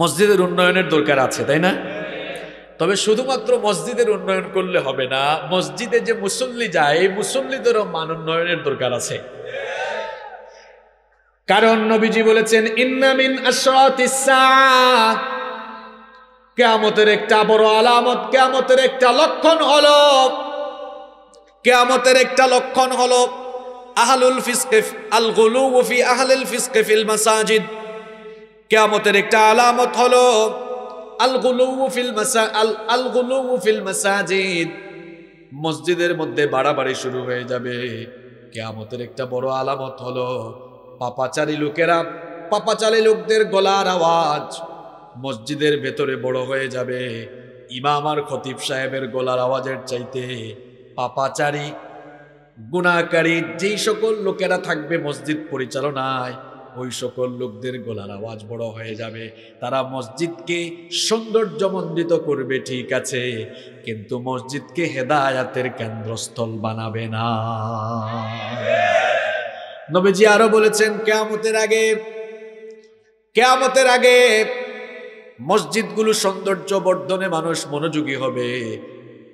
মসজিদের উন্নয়নের দরকার আছে তাই না তবে শুধুমাত্র মসজিদের উন্নয়ন করলে হবে না মসজিদে যে মুসল্লি যায় এই মুসল্লিদেরও মান উন্নয়নের দরকার আছে কারণ নবীজি বলেছেন ইন্নামিন কেয়ামতের একটা বড় আলামত কেয়ামতের একটা লক্ষণ হল কেয়ামতের একটা লক্ষণ হল আহলুল ফিসকেফ আল গুলু ফি আহলুল ফিসকেফিল মাসাজিদ কেয়ামতের একটা আলামত হলো মসজিদের মধ্যে বাড়াবাড়ি শুরু হয়ে যাবে কেয়ামতের একটা বড় আলামত হলো পাপাচারী লোকেরা পাপাচারী লোকদের গলার আওয়াজ মসজিদের ভেতরে বড় হয়ে যাবে ইমাম আর খতিব সাহেবের গলার আওয়াজের চাইতে পাপাচারী গুণাকারী যেই সকল লোকেরা থাকবে মসজিদ পরিচালনায় ওই সকল লোকদের গলার আওয়াজ বড় হয়ে যাবে তারা মসজিদকে সৌন্দর্যমণ্ডিত করবে ঠিক আছে কিন্তু মসজিদকে হেদায়াতের কেন্দ্রস্থল বানাবে না নবীজি আরো বলেছেন কেয়ামতের আগে কেয়ামতের আগে মসজিদগুলো সৌন্দর্য বর্ধনে মানুষ মনোযোগী হবে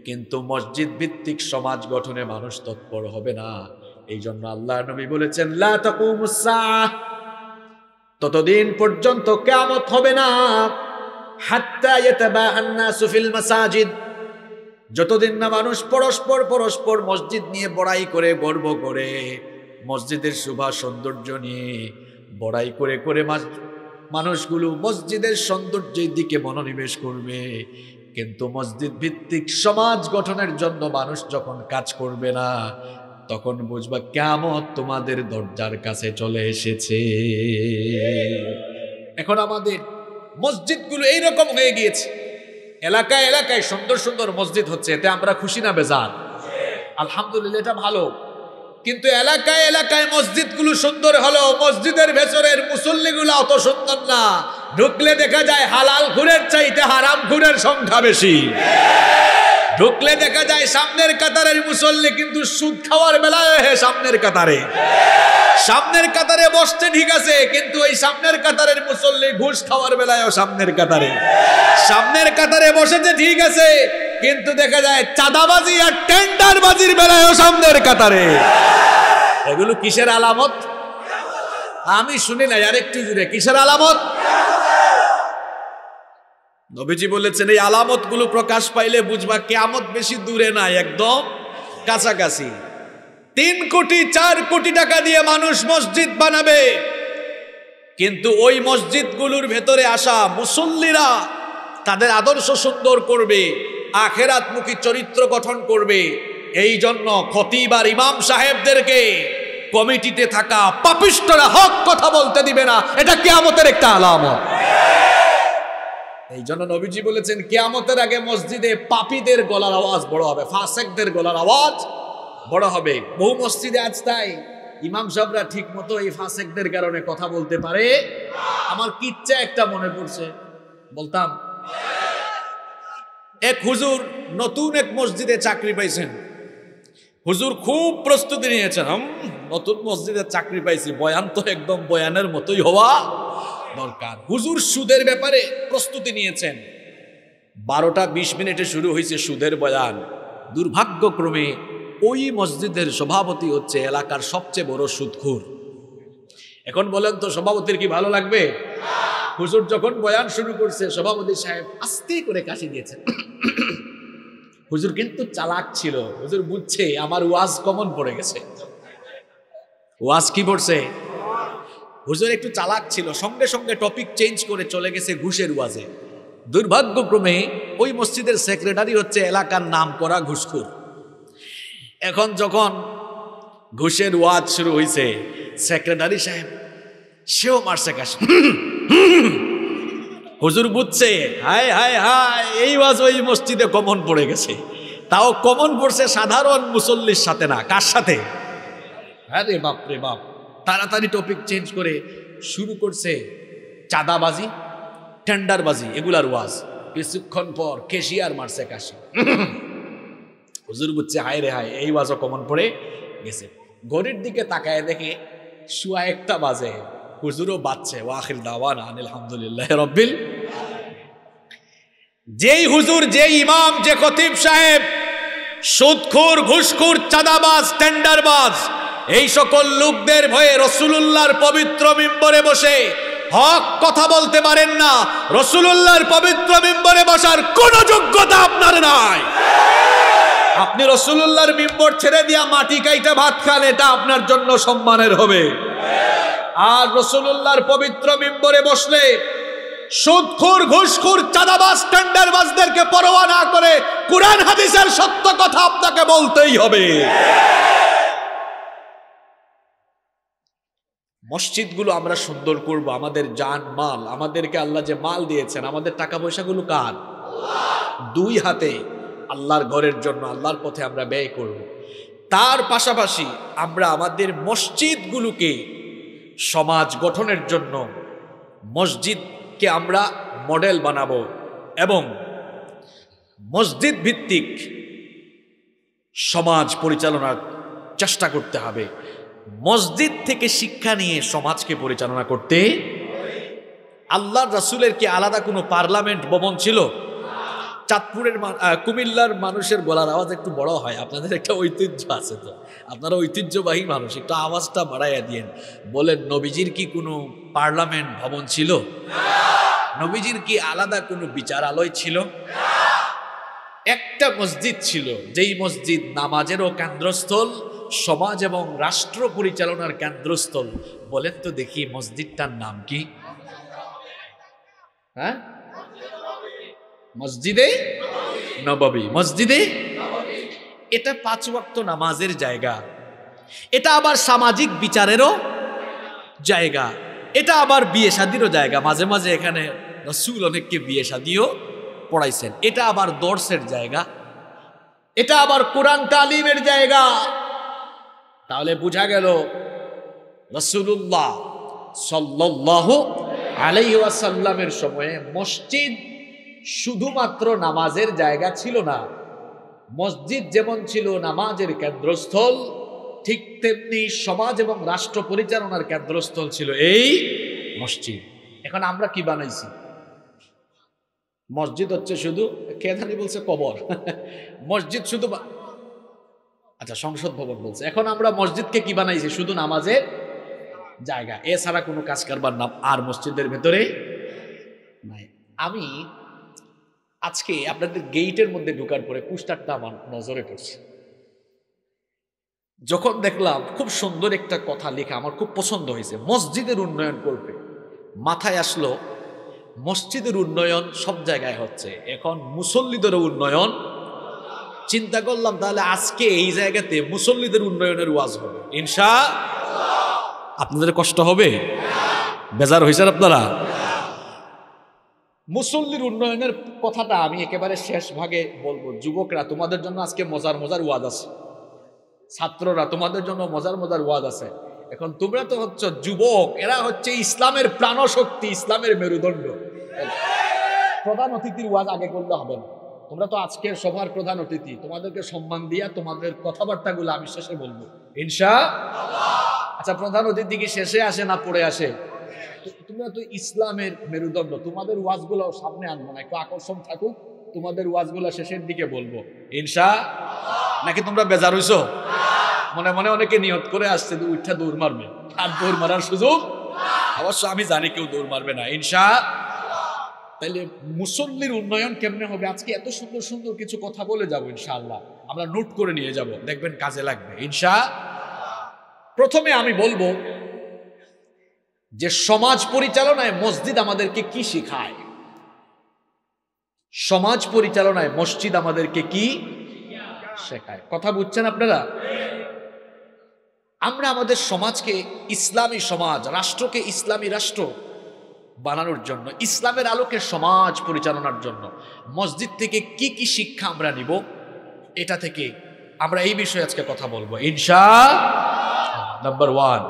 কিন্তু মসজিদ ভিত্তিক সমাজ গঠনে মানুষ তৎপর হবে না এই জন্য আল্লাহ নবী বলেছেন লা ততদিন পর্যন্ত কেয়ামত হবে না মাসাজিদ যতদিন না মানুষ পরস্পর পরস্পর মসজিদ নিয়ে বড়াই করে গর্ব করে মসজিদের শোভা সৌন্দর্য নিয়ে বড়াই করে করে মানুষগুলো মসজিদের সৌন্দর্যের দিকে মনোনিবেশ করবে কিন্তু মসজিদ ভিত্তিক সমাজ গঠনের জন্য মানুষ যখন কাজ করবে না তখন বুঝবা কেমন তোমাদের দরজার কাছে চলে এসেছে এখন আমাদের মসজিদগুলো এইরকম হয়ে গিয়েছে এলাকায় এলাকায় সুন্দর সুন্দর মসজিদ হচ্ছে এতে আমরা খুশি না বেজান আলহামদুলিল্লাহ এটা ভালো কিন্তু এলাকায় এলাকায় মসজিদগুলো সুন্দর হলো মসজিদের ভেতরের মুসল্লিগুলো অত সুন্দর না ঢুকলে দেখা যায় হালাল ঘুরের চাইতে হারাম ঘুরের সংখ্যা বেশি ঢুকলে দেখা যায় সামনের কাতারের মুসল্লি কিন্তু সুদ খাওয়ার বেলায় সামনের কাতারে সামনের কাতারে বসতে ঠিক আছে কিন্তু ওই সামনের কাতারের মুসল্লি ঘুষ খাওয়ার ও সামনের কাতারে সামনের কাতারে বসেছে ঠিক আছে কিন্তু দেখা যায় চাঁদাবাজি আর টেন্ডারবাজির বেলায়ও সামনের কাতারে এগুলো কিসের আলামত আমি শুনি না আর একটু জুড়ে কিসের আলামত নবীজি বলেছেন এই আলামতগুলো প্রকাশ পাইলে বুঝবা কেয়ামত বেশি দূরে নাই একদম কাছাকাছি তিন কোটি চার কোটি টাকা দিয়ে মানুষ মসজিদ বানাবে কিন্তু ওই মসজিদগুলোর ভেতরে আসা মুসল্লিরা তাদের আদর্শ সুন্দর করবে আখেরাতমুখী চরিত্র গঠন করবে এই জন্য খতিব আর ইমাম সাহেবদেরকে কমিটিতে থাকা পাপিষ্টরা হক কথা বলতে দিবে না এটা কেয়ামতের একটা আলামত এই জন্য নবীজি বলেছেন কেয়ামতের আগে মসজিদে পাপিদের গলার আওয়াজ বড় হবে ফাসেকদের গলার আওয়াজ বড় হবে বহু মসজিদে আজ তাই ইমাম সাহরা ঠিক মতো এই ফাসেকদের কারণে কথা বলতে পারে আমার কিচ্ছা একটা মনে পড়ছে বলতাম এক হুজুর নতুন এক মসজিদে চাকরি পাইছেন হুজুর খুব প্রস্তুতি নিয়েছেন নতুন মসজিদে চাকরি পাইছি বয়ান তো একদম বয়ানের মতোই হওয়া দরকার হুজুর সুদের ব্যাপারে প্রস্তুতি নিয়েছেন বারোটা বিশ মিনিটে শুরু হয়েছে সুদের বয়ান দুর্ভাগ্যক্রমে ওই মসজিদের সভাপতি হচ্ছে এলাকার সবচেয়ে বড় সুদখুর এখন বলেন তো সভাপতির কি ভালো লাগবে হুজুর যখন বয়ান শুরু করছে সভাপতি সাহেব আস্তে করে কাশি দিয়েছেন হুজুর কিন্তু চালাক ছিল হুজুর বুঝছে আমার ওয়াজ কমন পড়ে গেছে ওয়াজ কি পড়ছে হুজুর একটু চালাক ছিল সঙ্গে সঙ্গে টপিক চেঞ্জ করে চলে গেছে ঘুষের ওয়াজে দুর্ভাগ্যক্রমে ওই মসজিদের সেক্রেটারি হচ্ছে এলাকার নাম করা ঘুষখুর এখন যখন ঘুষের ওয়াজ শুরু হয়েছে সেক্রেটারি সাহেব সেও মারছে কাশ হুজুর বুঝছে হায় হায় হায় এই ওয়াজ ওই মসজিদে কমন পড়ে গেছে তাও কমন পড়ছে সাধারণ মুসল্লির সাথে না কার সাথে হ্যাঁ রে বাপ রে বাপ তাড়াতাড়ি টপিক চেঞ্জ করে শুরু করছে চাঁদাবাজি টেন্ডারবাজি এগুলার ওয়াজ কিছুক্ষণ পর কেশিয়ার মারছে কাশি হুজুর বুঝছে হায় রে হায় এই ওয়াজও কমন পড়ে গেছে ঘড়ির দিকে তাকায় দেখে শুয়া একটা বাজে হুজুরও বাচ্চে ওয়াখির দাওয়ান আলহামদুলিল্লাহ রব্বিল যেই হুজুর যেই ইমাম যে খতিব সাহেব সুদখোর ঘুষখোর চাঁদাবাজ টেন্ডারবাজ এই সকল লোকদের ভয়ে রসুলুল্লাহর পবিত্র মিম্বরে বসে হক কথা বলতে পারেন না রসুলুল্লাহর পবিত্র মিম্বরে বসার কোন যোগ্যতা আপনার নাই আপনি রসুল্লাহর মিম্বর ছেড়ে দিয়া মাটি কাইটা ভাত খান এটা আপনার জন্য সম্মানের হবে আর রসুলুল্লাহর পবিত্র মিম্বরে বসলে সুদখুর ঘুষখুর চাঁদাবাস টেন্ডার বাসদেরকে পরোয়া না করে কোরআন হাদিসের সত্য কথা আপনাকে বলতেই হবে মসজিদগুলো আমরা সুন্দর করব আমাদের যান মাল আমাদেরকে আল্লাহ যে মাল দিয়েছেন আমাদের টাকা পয়সাগুলো কার দুই হাতে আল্লাহর ঘরের জন্য আল্লাহর পথে আমরা ব্যয় করব তার পাশাপাশি আমরা আমাদের মসজিদগুলোকে সমাজ গঠনের জন্য মসজিদকে আমরা মডেল বানাবো এবং মসজিদ ভিত্তিক সমাজ পরিচালনার চেষ্টা করতে হবে মসজিদ থেকে শিক্ষা নিয়ে সমাজকে পরিচালনা করতে আল্লাহ রাসুলের কি আলাদা কোনো পার্লামেন্ট ভবন ছিল চাঁদপুরের কুমিল্লার মানুষের গলার আওয়াজ একটু বড় হয় আপনাদের একটা ঐতিহ্য আছে তো আপনারা ঐতিহ্যবাহী মানুষ একটু আওয়াজটা বাড়াইয়া দিয়েন বলেন নবীজির কি কোনো পার্লামেন্ট ভবন ছিল নবীজির কি আলাদা কোনো বিচারালয় ছিল একটা মসজিদ ছিল যেই মসজিদ নামাজেরও কেন্দ্রস্থল সমাজ এবং রাষ্ট্র পরিচালনার কেন্দ্রস্থল বলেন তো দেখি মসজিদটার নাম কি হ্যাঁ মসজিদে নবাবী মসজিদে এটা পাঁচ ওয়াক্ত নামাজের জায়গা এটা আবার সামাজিক বিচারেরও জায়গা এটা আবার বিয়ে শাদিরও জায়গা মাঝে মাঝে এখানে রসুল অনেককে বিয়ে শাদিও পড়াইছেন এটা আবার দর্শের জায়গা এটা আবার কোরআন তালিমের জায়গা তাহলে বোঝা গেল রসুল্লাহ সাল্লাহ আলাইসাল্লামের সময়ে মসজিদ শুধুমাত্র নামাজের জায়গা ছিল না মসজিদ যেমন ছিল নামাজের কেন্দ্রস্থল ঠিক তেমনি সমাজ এবং রাষ্ট্র পরিচালনার কেন্দ্রস্থল ছিল এই মসজিদ এখন আমরা কি বানাইছি মসজিদ হচ্ছে শুধু কে জানি বলছে কবর মসজিদ শুধু আচ্ছা সংসদ ভবন বলছে এখন আমরা মসজিদকে কি বানাইছি শুধু নামাজের জায়গা এছাড়া কোনো কাজ কারবার নাম আর মসজিদের ভেতরে নাই আমি আজকে আপনাদের গেইটের মধ্যে ঢুকার পরে পুস্টারটা আমার নজরে পড়ছে যখন দেখলাম খুব সুন্দর একটা কথা লেখা আমার খুব পছন্দ হয়েছে মসজিদের উন্নয়ন করবে মাথায় আসলো মসজিদের উন্নয়ন সব জায়গায় হচ্ছে এখন মুসল্লিদেরও উন্নয়ন চিন্তা করলাম তাহলে আজকে এই জায়গাতে মুসল্লিদের উন্নয়নের ওয়াজ হবে ইনশা আপনাদের কষ্ট হবে বেজার হয়েছেন আপনারা মুসল্লির উন্নয়নের কথাটা আমি একেবারে শেষ ভাগে বলবো যুবকরা তোমাদের জন্য আজকে মজার মজার ওয়াজ আছে ছাত্ররা তোমাদের জন্য মজার মজার ওয়াজ আছে এখন তোমরা তো হচ্ছে যুবক এরা হচ্ছে ইসলামের প্রাণশক্তি ইসলামের মেরুদণ্ড প্রধান অতিথির ওয়াজ আগে করলে হবে না তোমরা তো আজকের সভার প্রধান অতিথি তোমাদেরকে সম্মান দিয়া তোমাদের কথাবার্তাগুলো আমি শেষে বলবো ইনশা আচ্ছা প্রধান অতিথি কি শেষে আসে না পড়ে আসে তোমরা তো ইসলামের মেরুদণ্ড তোমাদের ওয়াজগুলো সামনে আনবো না একটু আকর্ষণ থাকুক তোমাদের ওয়াজগুলো শেষের দিকে বলবো ইনশা নাকি তোমরা বেজার হইছ মনে মনে অনেকে নিয়ত করে আসছে উঠে দৌড় মারবে আর দৌড় মারার সুযোগ অবশ্য আমি জানি কেউ দৌড় মারবে না ইনশা তাহলে মুসল্লির উন্নয়ন কেমনে হবে আজকে এত সুন্দর সুন্দর কিছু কথা বলে যাব ইনশাআল্লাহ আমরা নোট করে নিয়ে যাব দেখবেন কাজে লাগবে ইনশা প্রথমে আমি বলবো যে সমাজ পরিচালনায় মসজিদ আমাদেরকে কি শিখায় সমাজ পরিচালনায় মসজিদ আমাদেরকে কি শেখায় কথা বুঝছেন আপনারা আমরা আমাদের সমাজকে ইসলামী সমাজ রাষ্ট্রকে ইসলামী রাষ্ট্র বানানোর জন্য ইসলামের আলোকে সমাজ পরিচালনার জন্য মসজিদ থেকে কি কি শিক্ষা আমরা নিব এটা থেকে আমরা এই বিষয়ে আজকে কথা বলবো ইনশা নাম্বার ওয়ান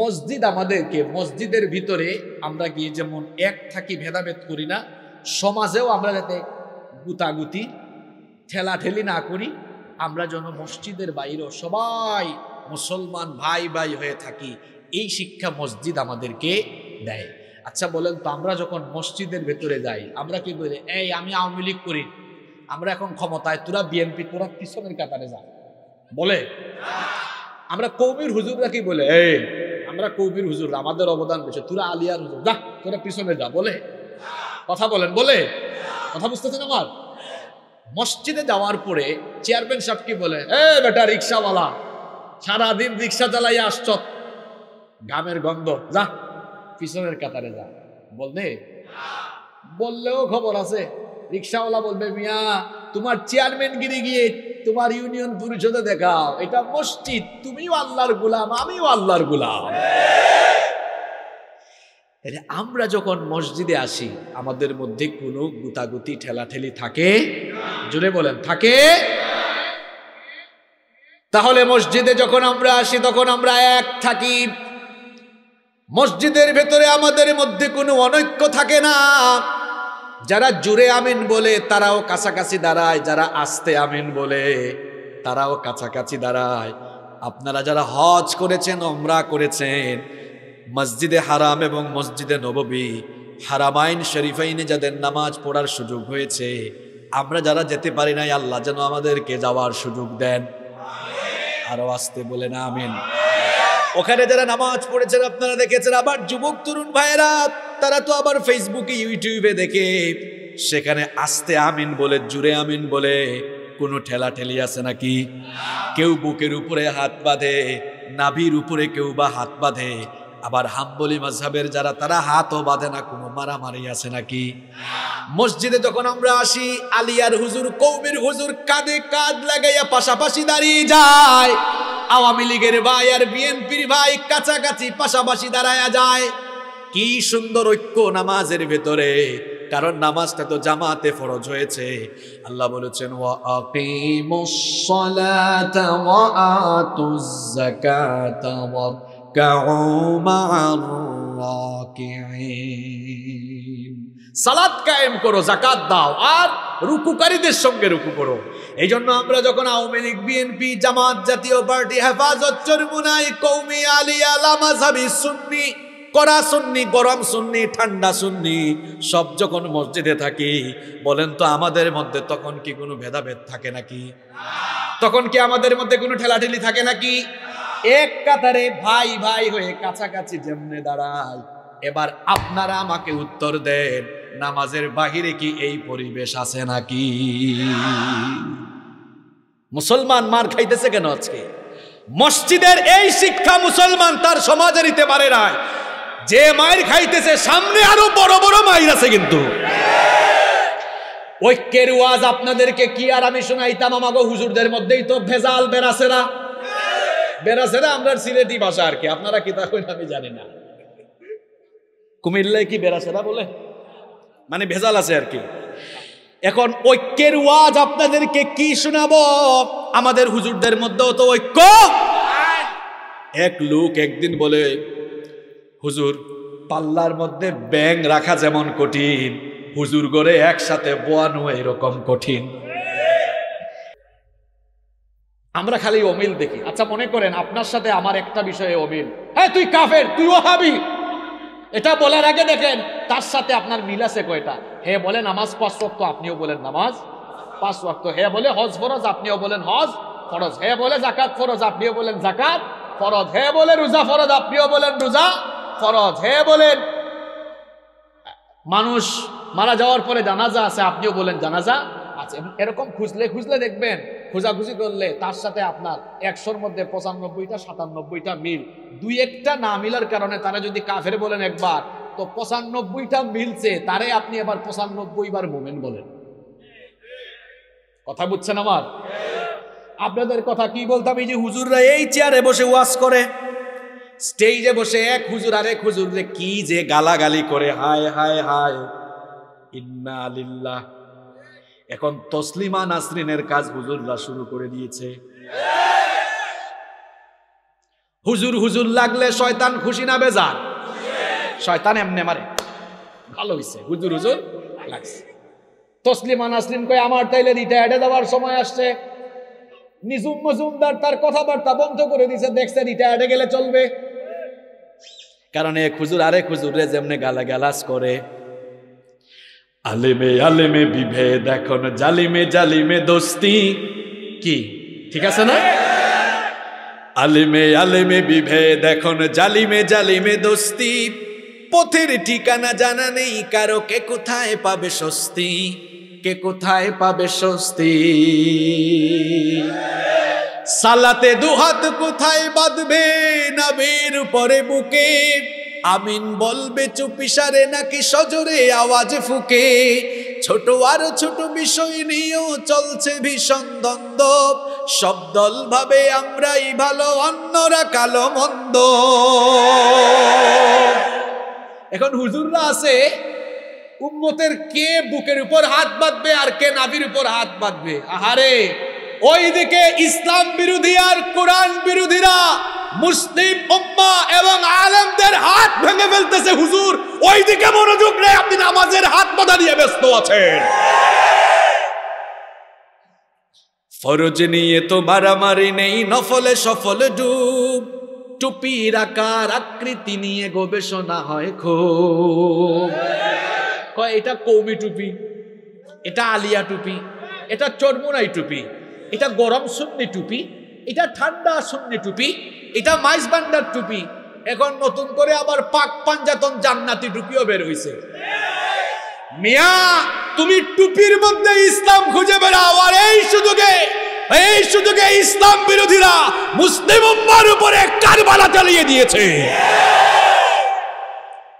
মসজিদ আমাদেরকে মসজিদের ভিতরে আমরা গিয়ে যেমন এক থাকি ভেদাভেদ করি না সমাজেও আমরা যাতে গুতাগুতি ঠেলাঠেলি না করি আমরা যেন মসজিদের বাইরেও সবাই মুসলমান ভাই ভাই হয়ে থাকি এই শিক্ষা মসজিদ আমাদেরকে দেয় আচ্ছা বলেন তো আমরা যখন মসজিদের ভেতরে যাই আমরা কি বলি এই আমি আওয়ামী লীগ করি আমরা এখন ক্ষমতায় তোরা বিএনপি তোরা পিছনের কাতারে যা বলে আমরা কৌমির হুজুররা কি বলে এই আমরা কৌমির হুজুর আমাদের অবদান বেশি তোরা আলিয়ার হুজুর যা তোরা পিছনে যা বলে কথা বলেন বলে কথা বুঝতেছেন আমার মসজিদে যাওয়ার পরে চেয়ারম্যান সাহেব কি বলে এ বেটা রিক্সাওয়ালা সারাদিন রিক্সা চালাই আসছ গ্রামের গন্ধ যা পিছনের কাতারে যা বলবে বললেও খবর আছে রিক্সাওয়ালা বলবে মিয়া তোমার চেয়ারম্যান গিরে গিয়ে তোমার ইউনিয়ন পরিষদে দেখাও এটা মসজিদ তুমিও আল্লাহর গুলাম আমিও আল্লাহর গুলাম আমরা যখন মসজিদে আসি আমাদের মধ্যে কোনো গুতাগুতি ঠেলাঠেলি থাকে জোরে বলেন থাকে তাহলে মসজিদে যখন আমরা আসি তখন আমরা এক থাকি মসজিদের ভেতরে আমাদের মধ্যে কোনো অনৈক্য থাকে না যারা জুড়ে আমিন বলে তারাও কাছাকাছি দাঁড়ায় যারা আস্তে আমিন বলে তারাও কাছাকাছি দাঁড়ায় আপনারা যারা হজ করেছেন অমরা করেছেন মসজিদে হারাম এবং মসজিদে নববী হারামাইন শরীফাইনে যাদের নামাজ পড়ার সুযোগ হয়েছে আমরা যারা যেতে পারি নাই আল্লাহ যেন আমাদেরকে যাওয়ার সুযোগ দেন আরও আসতে বলে না আমিন ওখানে যারা নামাজ পড়েছেন আপনারা দেখেছেন আবার যুবক তরুণ ভাইয়েরা তারা তো আবার ফেসবুকে ইউটিউবে দেখে সেখানে আস্তে আমিন বলে জুড়ে আমিন বলে কোনো ঠেলা ঠেলি আছে নাকি কেউ বুকের উপরে হাত বাঁধে নাভির উপরে কেউ বা হাত বাঁধে আবার হাম্বলি মাঝহের যারা তারা হাতও বাঁধে না কোনো মারামারি আছে নাকি মসজিদে যখন আমরা আসি আলিয়ার হুজুর কৌমির হুজুর কাঁধে কাঁধ লাগাইয়া পাশাপাশি দাঁড়িয়ে যায় আওয়ামী লীগের ভাই আর বিএনপির ভাই কাছাকাছি পাশাপাশি দাঁড়ায়া যায় কি সুন্দর ঐক্য নামাজের ভেতরে কারণ নামাজটা তো জামাতে ফরজ হয়েছে আল্লাহ বলেছেন ওয়া আকিমুস সালাতা সালাদ কায়েম করো জাকাত দাও আর রুকুকারীদের সঙ্গে রুকু করো এই জন্য আমরা যখন আওয়ামী লীগ বিএনপি জামাত জাতীয় পার্টি হেফাজত চরমুনাই কৌমি আলিয়া লামাঝাবি সুন্নি কড়া সুন্নি গরম সুন্নি ঠান্ডা সুন্নি সব যখন মসজিদে থাকি বলেন তো আমাদের মধ্যে তখন কি কোনো ভেদাভেদ থাকে নাকি তখন কি আমাদের মধ্যে কোনো ঠেলাঠেলি থাকে নাকি এক কাতারে ভাই ভাই হয়ে কাছাকাছি যেমনে দাঁড়ায় এবার আপনারা আমাকে উত্তর দেন নামাজের বাহিরে কি এই পরিবেশ আছে নাকি মুসলমান মার খাইতেছে কেন আজকে মসজিদের এই শিক্ষা মুসলমান তার সমাজে নিতে পারে না যে মায়ের খাইতেছে সামনে আরো বড় বড় মায়ের আছে কিন্তু ঐক্যের ওয়াজ আপনাদেরকে কি আর আমি শোনাইতাম আমাকে হুজুরদের মধ্যেই তো ভেজাল বেড়াছে না আমরা সিলেটি ভাষা আর কি আপনারা কি তা আমি জানি না কুমিল্লায় কি বেড়াছে বলে মানে ভেজাল আছে আর কি এখন ঐক্যের ওয়াজ আপনাদেরকে কি শোনাব আমাদের হুজুরদের মধ্যেও তো ঐক্য এক লোক একদিন বলে হুজুর পাল্লার মধ্যে ব্যাং রাখা যেমন কঠিন হুজুর গড়ে একসাথে বোয়ানো এরকম কঠিন আমরা খালি অমিল দেখি আচ্ছা মনে করেন আপনার সাথে আমার একটা বিষয়ে অমিল হ্যাঁ তুই কাফের তুই হাবি এটা বলার আগে দেখেন তার সাথে আপনার মিল আছে কয়টা হে বলে নামাজ পাঁচ রক্ত আপনিও বলেন নামাজ পাঁচ রক্ত হে বলে হজ ফরজ আপনিও বলেন হজ ফরজ হে বলে জাকাত ফরজ আপনিও বলেন জাকাত ফরজ হে বলে রোজা ফরজ আপনিও বলেন রোজা ফরজ হে বলেন মানুষ মারা যাওয়ার পরে জানাজা আছে আপনিও বলেন জানাজা আছে এরকম খুঁজলে খুঁজলে দেখবেন খোঁজাখুঁজি করলে তার সাথে আপনার একশোর মধ্যে পঁচানব্বইটা সাতানব্বইটা মিল দুই একটা না মিলার কারণে তারা যদি কাফের বলেন একবার তো পঁচানব্বইটা মিলছে তারে আপনি আবার পঁচানব্বই বার মোমেন বলেন কথা বুঝছেন আমার আপনাদের কথা কি বলতাম এই যে হুজুররা এই চেয়ারে বসে ওয়াশ করে স্টেজে বসে এক হুজুর আর এক হুজুর কি যে গালাগালি করে হায় হায় হায় ইন্না আলিল্লাহ এখন তসলিমা নাসরিনের কাজ হুজুররা শুরু করে দিয়েছে হুজুর হুজুর লাগলে শয়তান খুশি না বেজার শয়তান এমনে মারে ভালো হয়েছে হুজুর হুজুর লাগছে তসলিমা নাসরিন কয় আমার তাইলে রিটায়ার্ডে দেওয়ার সময় আসছে নিজুম মজুমদার তার কথাবার্তা বন্ধ করে দিছে দেখছে রিটায়ার্ডে গেলে চলবে কারণ এক হুজুর আরেক হুজুরে যেমনে গালা গালাস করে আলেমে আলেমে বিভেদ এখন জালিমে জালিমে দোস্তি কি ঠিক আছে না আলেমে আলেমে বিভেদ এখন জালিমে জালিমে দোস্তি পথের ঠিকানা জানা নেই কারো কে কোথায় পাবে স্বস্তি কে কোথায় পাবে স্বস্তি সালাতে দুহাত কোথায় বাঁধবে নাবের পরে বুকে আমিন বলবে চুপিসারে নাকি সজরে আওয়াজ ফুকে ছোট আর ছোট বিষয় নিয়েও চলছে ভীষণ দ্বন্দ্ব সব দল ভাবে আমরাই ভালো অন্যরা কালো মন্দ এখন হুজুররা আছে উন্মতের কে বুকের উপর হাত বাঁধবে আর কে নাভির উপর হাত বাঁধবে আহারে ওইদিকে ইসলাম বিরোধী আর কোরআন বিরোধীরা মুসলিম উম্মা এবং আলেমদের হাত ভেঙে ফেলতেছে হুজুর ওইদিকে মনোযোগ নেই আপনি নামাজের হাত বাধা নিয়ে ব্যস্ত আছেন ফরজ নিয়ে তো মারামারি নেই নফলে সফল ডুব টুপির আকার আকৃতি নিয়ে গবেষণা হয় খুব কয় এটা কৌমি টুপি এটা আলিয়া টুপি এটা চরমোনাই টুপি এটা গরম শূন্য টুপি এটা ঠান্ডা শূন্য টুপি এটা মাইস বান্ডার টুপি এখন নতুন করে আবার পাক পাঞ্জাতন জান্নাতি টুপিও বের হইছে মিয়া তুমি টুপির মধ্যে ইসলাম খুঁজে বেড়াও আর এই সুযোগে এই সুযোগে ইসলাম বিরোধীরা মুসলিম উম্মার উপরে কারবালা চালিয়ে দিয়েছে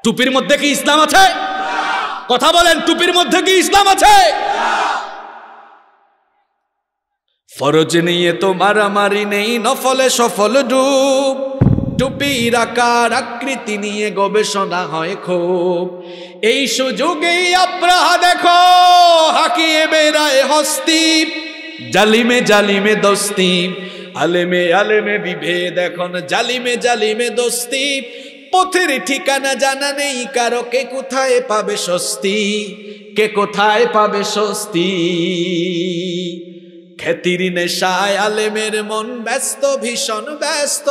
টুপির মধ্যে কি ইসলাম আছে কথা বলেন টুপির মধ্যে কি ইসলাম আছে ফরজ নিয়ে তো মারামারি নেই নফলে সফল ডুব টুপির আকার আকৃতি নিয়ে গবেষণা হয় খুব এই সুযোগেই আপ্রাহা দেখো হাকিয়ে বেড়ায় হস্তি জালিমে জালিমে দোস্তি আলেমে আলেমে বিভেদ এখন জালিমে জালিমে দোস্তি পথের ঠিকানা জানা নেই কারো কে কোথায় পাবে স্বস্তি কে কোথায় পাবে স্বস্তি খ্যাতির নেশায় আলেমের মন ব্যস্ত ভীষণ ব্যস্ত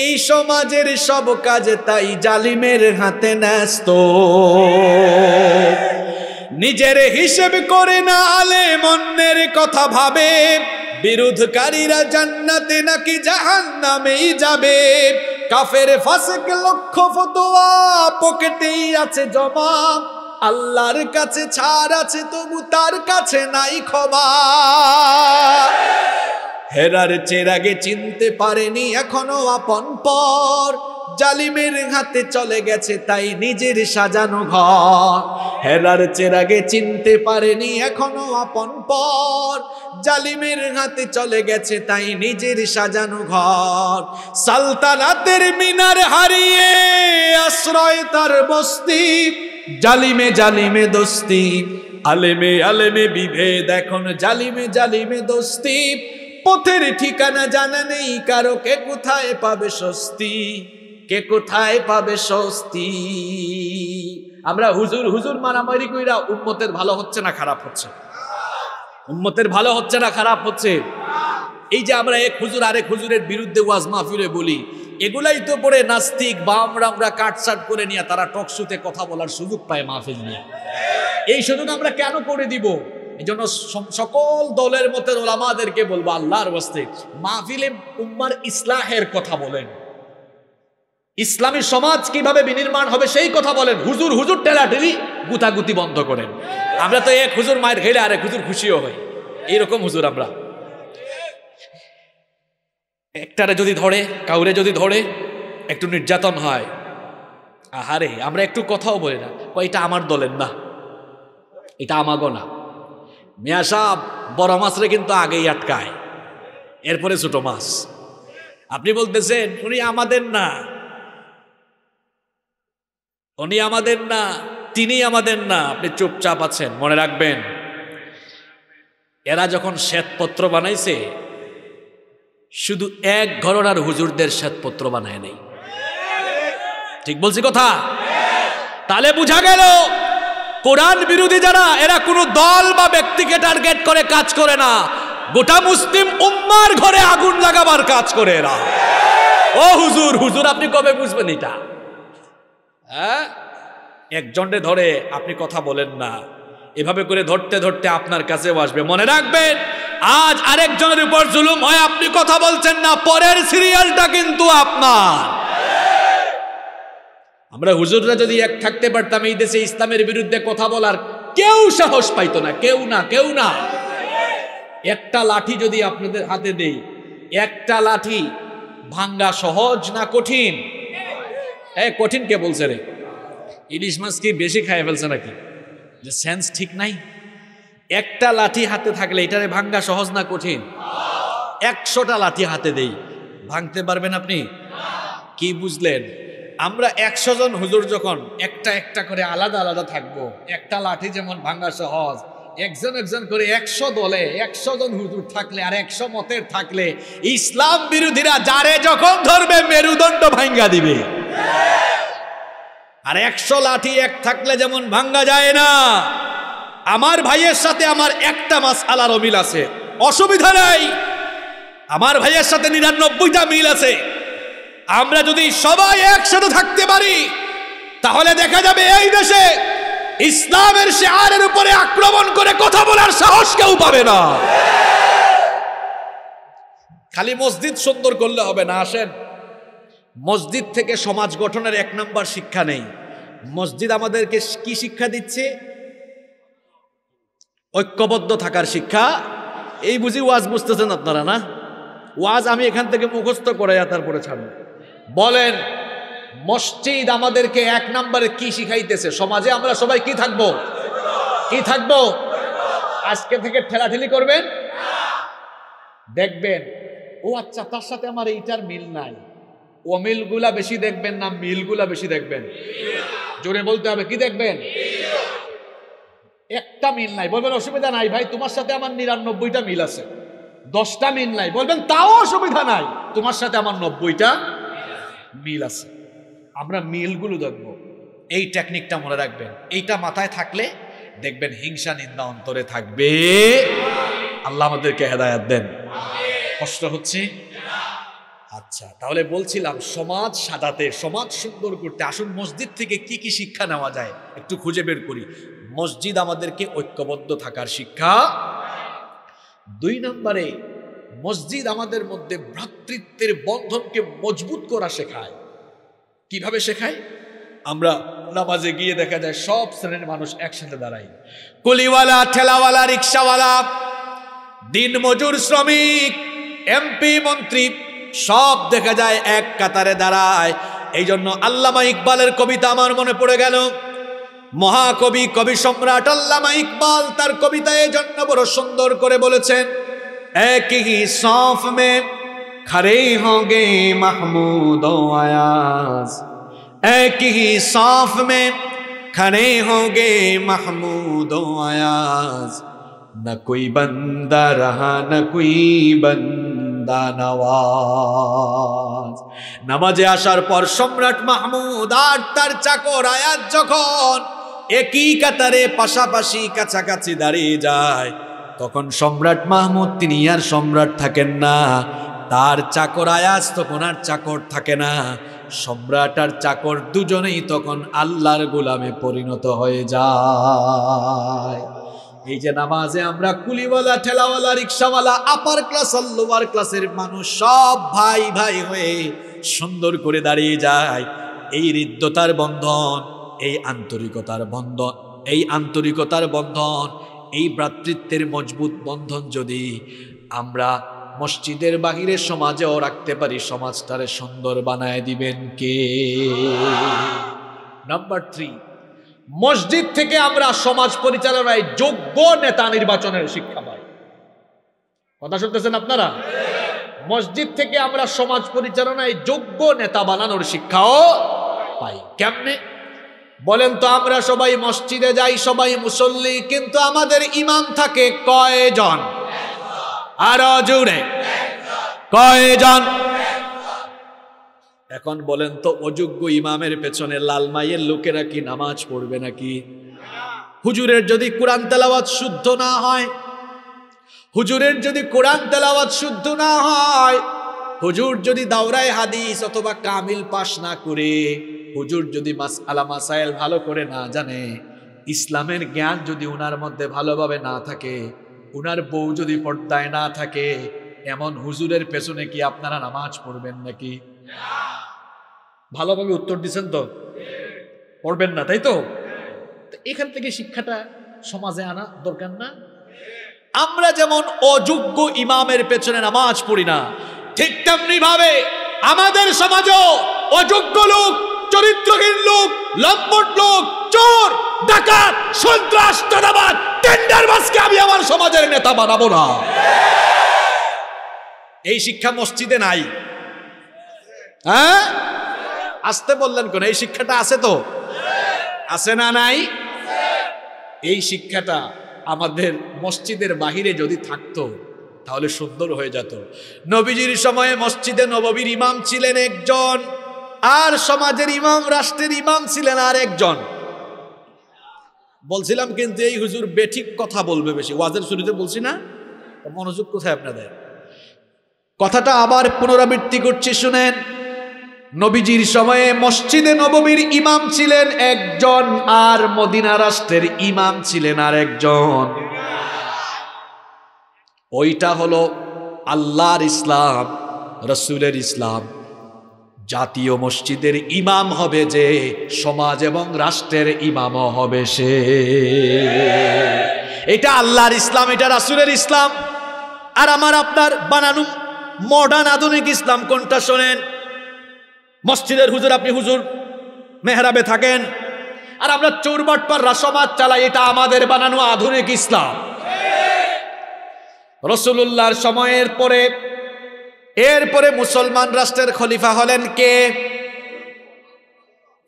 এই সমাজের সব কাজ তাই জালিমের হাতে ন্যস্ত নিজের হিসেব করে না আলে মন্যের কথা ভাবে বিরোধকারীরা জান্নাতে নাকি জাহান নামেই যাবে কাফের ফাঁসেক লক্ষ ফতোয়া পকেটেই আছে জমা আল্লাহর কাছে ছাড় আছে তবু তার কাছে নাই ক্ষমা হেরার চেরাগে চিনতে পারেনি এখনো আপন পর জালিমের হাতে চলে গেছে তাই নিজের সাজানো ঘর হেলার চেরাগে চিনতে পারেনি এখনো আপন পর জালিমের হাতে চলে গেছে তাই নিজের সাজানো ঘর সালতানাতের মিনার হারিয়ে আশ্রয় তার বস্তি জালিমে জালিমে দোস্তি আলেমে আলেমে বিভেদ এখন জালিমে জালিমে দোস্তি পথের ঠিকানা জানা নেই কারো কে কোথায় পাবে স্বস্তি কে কোথায় পাবে স্বস্তি আমরা হুজুর হুজুর মারামারি কইরা উন্মতের ভালো হচ্ছে না খারাপ হচ্ছে উম্মতের ভালো হচ্ছে না খারাপ হচ্ছে এই যে আমরা এক হুজুর আরেক হুজুরের বিরুদ্ধে ওয়াজ মাহফিলে বলি এগুলাই তো পড়ে নাস্তিক বা আমরা কাটসাট করে নিয়ে তারা টকশুতে কথা বলার সুযোগ পায় মাহফিল নিয়ে এই সুযোগ আমরা কেন করে দিব এই জন্য সকল দলের মতে ওলামাদেরকে বলবো আল্লাহর বস্তে মাহফিলে উম্মার ইসলাহের কথা বলেন ইসলামী সমাজ কিভাবে বিনির্মাণ হবে সেই কথা বলেন হুজুর হুজুর টেলি গুতাগুতি বন্ধ করেন আমরা তো এক হুজুর মায়ের খেলে আরেক হুজুর খুশিও হই এইরকম হুজুর আমরা একটারে যদি ধরে কাউরে যদি ধরে একটু নির্যাতন হয় আহারে আমরা একটু কথাও বলি না এটা আমার দলের না এটা আমাগো না মেয়া সাহ বড় মাছরে কিন্তু আগেই আটকায় এরপরে ছোট মাছ আপনি বলতেছেন উনি আমাদের না উনি আমাদের না তিনি আমাদের না আপনি চুপচাপ আছেন মনে রাখবেন এরা যখন শ্বেতপত্র বানাইছে শুধু এক ঘরনার হুজুরদের শ্বেতপত্র বানায় নেই ঠিক বলছি কথা তাহলে বোঝা গেল কোরআন বিরোধী যারা এরা কোনো দল বা ব্যক্তিকে টার্গেট করে কাজ করে না গোটা মুসলিম উম্মার ঘরে আগুন লাগাবার কাজ করে এরা ও হুজুর হুজুর আপনি কবে বুঝবেন এটা হ্যাঁ একজনকে ধরে আপনি কথা বলেন না এভাবে করে ধরতে ধরতে আপনার কাছেও আসবে মনে রাখবেন আজ আরেকজনের উপর জুলুম হয় আপনি কথা বলছেন না পরের সিরিয়ালটা কিন্তু আপনার আমরা হুজুররা যদি এক থাকতে পারতাম এই দেশে ইসলামের বিরুদ্ধে কথা বলার কেউ সাহস পাইতো না কেউ না কেউ না একটা লাঠি যদি আপনাদের হাতে দেই একটা লাঠি ভাঙ্গা সহজ না কঠিন হ্যাঁ কঠিন কে বলছে রে ইলিশ মাছ কি বেশি খায় ফেলছে নাকি যে সেন্স ঠিক নাই একটা লাঠি হাতে থাকলে এটারে ভাঙ্গা সহজ না কঠিন একশোটা লাঠি হাতে দেই ভাঙতে পারবেন আপনি কি বুঝলেন আমরা একশো জন হুজুর যখন একটা একটা করে আলাদা আলাদা থাকব। একটা লাঠি যেমন ভাঙ্গা সহজ একজন একজন করে একশো দলে একশো জন হুজুর থাকলে আর একশো মতের থাকলে ইসলাম বিরোধীরা যারে যখন ধরবে মেরুদণ্ড ভাঙ্গা দিবে আর একশো লাঠি এক থাকলে যেমন ভাঙ্গা যায় না আমার ভাইয়ের সাথে আমার একটা মাস আলার অমিল আছে অসুবিধা নাই আমার ভাইয়ের সাথে নিরানব্বইটা মিল আছে আমরা যদি সবাই একসাথে থাকতে পারি তাহলে দেখা যাবে এই দেশে ইসলামের শেয়ারের উপরে আক্রমণ করে কথা বলার সাহস কেউ পাবে না খালি মসজিদ সুন্দর করলে হবে না আসেন মসজিদ থেকে সমাজ গঠনের এক নম্বর শিক্ষা নেই মসজিদ আমাদেরকে কি শিক্ষা দিচ্ছে ঐক্যবদ্ধ থাকার শিক্ষা এই বুঝি ওয়াজ বুঝতেছেন আপনারা না ওয়াজ আমি এখান থেকে মুখস্থ করে তারপরে ছাড়ব বলেন মসজিদ আমাদেরকে এক নম্বরে কি শিখাইতেছে সমাজে আমরা সবাই কি থাকব কি থাকব আজকে থেকে ঠেলাঠেলি করবেন দেখবেন ও আচ্ছা তার সাথে আমার এইটার মিল নাই অমিলগুলা বেশি দেখবেন না মিলগুলা বেশি দেখবেন জোরে বলতে হবে কি দেখবেন একটা মিল নাই বলবেন অসুবিধা নাই ভাই তোমার সাথে আমার নিরানব্বইটা মিল আছে দশটা মিল নাই বলবেন তাও অসুবিধা নাই তোমার সাথে আমার নব্বইটা মিল আছে আমরা মিলগুলো দেখব এই টেকনিকটা মনে রাখবেন এইটা মাথায় থাকলে দেখবেন হিংসা নিন্দা অন্তরে থাকবে আল্লাহ আমাদেরকে হেদায়াত দেন কষ্ট হচ্ছে আচ্ছা তাহলে বলছিলাম সমাজ সাদাতে সমাজ সুন্দর করতে আসুন মসজিদ থেকে কি কি শিক্ষা নেওয়া যায় একটু খুঁজে বের করি মসজিদ আমাদেরকে ঐক্যবদ্ধ থাকার শিক্ষা দুই নম্বরে মসজিদ আমাদের মধ্যে ভ্রাতৃত্বের বন্ধনকে মজবুত করা শেখায় কিভাবে শেখায় আমরা নামাজে গিয়ে দেখা যায় সব শ্রেণীর মানুষ একসাথে দাঁড়াই কলিওয়ালা ঠেলাওয়ালা রিক্সাওয়ালা দিন মজুর শ্রমিক এমপি মন্ত্রী সব দেখা যায় এক কাতারে দাঁড়ায় এই জন্য আল্লামা ইকবালের কবিতা আমার মনে পড়ে গেল মহাকবি কবি সম্রাট আল্লামা ইকবাল তার কবিতা এই জন্য বড় সুন্দর করে বলেছেন একই হি সফ মে खड़े होंगे महमूद आयास एक ही साफ में खड़े होंगे महमूद आयास न না बंदा रहा বান্দা নওয়াজ নামাজে আসার পর সম্রাট মাহমুদ আর তার চাকর আয়াত যখন একই কাতারে পাশাপাশি কাছাকাছি দাঁড়িয়ে যায় তখন সম্রাট মাহমুদ তিনি আর সম্রাট থাকেন না তার চাকর আয়াস তখন আর চাকর থাকে না সম্রাট আর চাকর দুজনেই তখন আল্লাহর গোলামে পরিণত হয়ে যায় এই যে নামাজে আমরা কুলিওয়ালা ঠেলাওয়ালা রিক্সাওয়ালা আপার ক্লাস আর লোয়ার ক্লাসের মানুষ সব ভাই ভাই হয়ে সুন্দর করে দাঁড়িয়ে যায় এই হৃদ্যতার বন্ধন এই আন্তরিকতার বন্ধন এই আন্তরিকতার বন্ধন এই ভ্রাতৃত্বের মজবুত বন্ধন যদি আমরা মসজিদের বাহিরে সমাজেও রাখতে পারি সমাজটারে সুন্দর বানায় দিবেন কে নাম্বার থ্রি মসজিদ থেকে আমরা সমাজ পরিচালনায় যোগ্য নেতা নির্বাচনের শিক্ষা পাই কথা শুনতেছেন আপনারা মসজিদ থেকে আমরা সমাজ পরিচালনায় যোগ্য নেতা বানানোর শিক্ষাও পাই কেমনে বলেন তো আমরা সবাই মসজিদে যাই সবাই মুসল্লি কিন্তু আমাদের ইমাম থাকে কয়জন আরো জুড়ে কয়জন এখন বলেন তো অযোগ্য ইমামের পেছনে লাল মাইয়ের লোকেরা কি নামাজ পড়বে নাকি হুজুরের যদি কোরআন তেলাওয়াত শুদ্ধ না হয় হুজুরের যদি কোরআন তেলাওয়াত শুদ্ধ না হয় হুজুর যদি দাওরায় হাদিস অথবা কামিল পাশ না করে হুজুর যদি মাস আলা মাসাইল ভালো করে না জানে ইসলামের জ্ঞান যদি উনার মধ্যে ভালোভাবে না থাকে উনার বউ যদি পর্দায় না থাকে এমন হুজুরের পেছনে কি আপনারা নামাজ পড়বেন নাকি ভালোভাবে উত্তর দিচ্ছেন তো পড়বেন না তাই তো এখান থেকে শিক্ষাটা সমাজে আনা দরকার না আমরা যেমন অযোগ্য ইমামের পেছনে নামাজ পড়ি না ঠিক তেমনি ভাবে আমাদের সমাজও অযোগ্য লোক চরিত্রহীন লোক লম্বট লোক চোর ডাকাত সন্ত্রাস টেন্ডার টেন্ডারবাজকে আমি আমার সমাজের নেতা বানাবো না এই শিক্ষা মসজিদে নাই হ্যাঁ আসতে বললেন কোন এই শিক্ষাটা আছে তো আছে না নাই এই শিক্ষাটা আমাদের মসজিদের বাহিরে যদি থাকতো তাহলে সুন্দর হয়ে যেত নবীজির সময়ে মসজিদে নববীর ইমাম ছিলেন একজন আর সমাজের ইমাম রাষ্ট্রের ইমাম ছিলেন আর একজন বলছিলাম কিন্তু এই হুজুর বেঠিক কথা বলবে বেশি ওয়াজের শুরুতে বলছি না মনোযোগ কোথায় আপনাদের কথাটা আবার পুনরাবৃত্তি করছি শুনেন নবীজির সময়ে মসজিদে নববীর ইমাম ছিলেন একজন আর মদিনা রাষ্ট্রের ইমাম ছিলেন আর একজন ওইটা হলো আল্লাহর ইসলাম রসুলের ইসলাম জাতীয় মসজিদের ইমাম হবে যে সমাজ এবং রাষ্ট্রের ইমামও হবে সে এটা আল্লাহর ইসলাম এটা রাসুলের ইসলাম আর আমার আপনার বানানো মডার্ন আধুনিক ইসলাম কোনটা শোনেন মসজিদের হুজুর আপনি হুজুর মেহরাবে থাকেন আর আমরা চৌরবাটপার রাসমাত চালাই এটা আমাদের বানানো আধুনিক ইসলাম রসুল্লাহর সময়ের পরে এরপরে মুসলমান রাষ্ট্রের খলিফা হলেন কে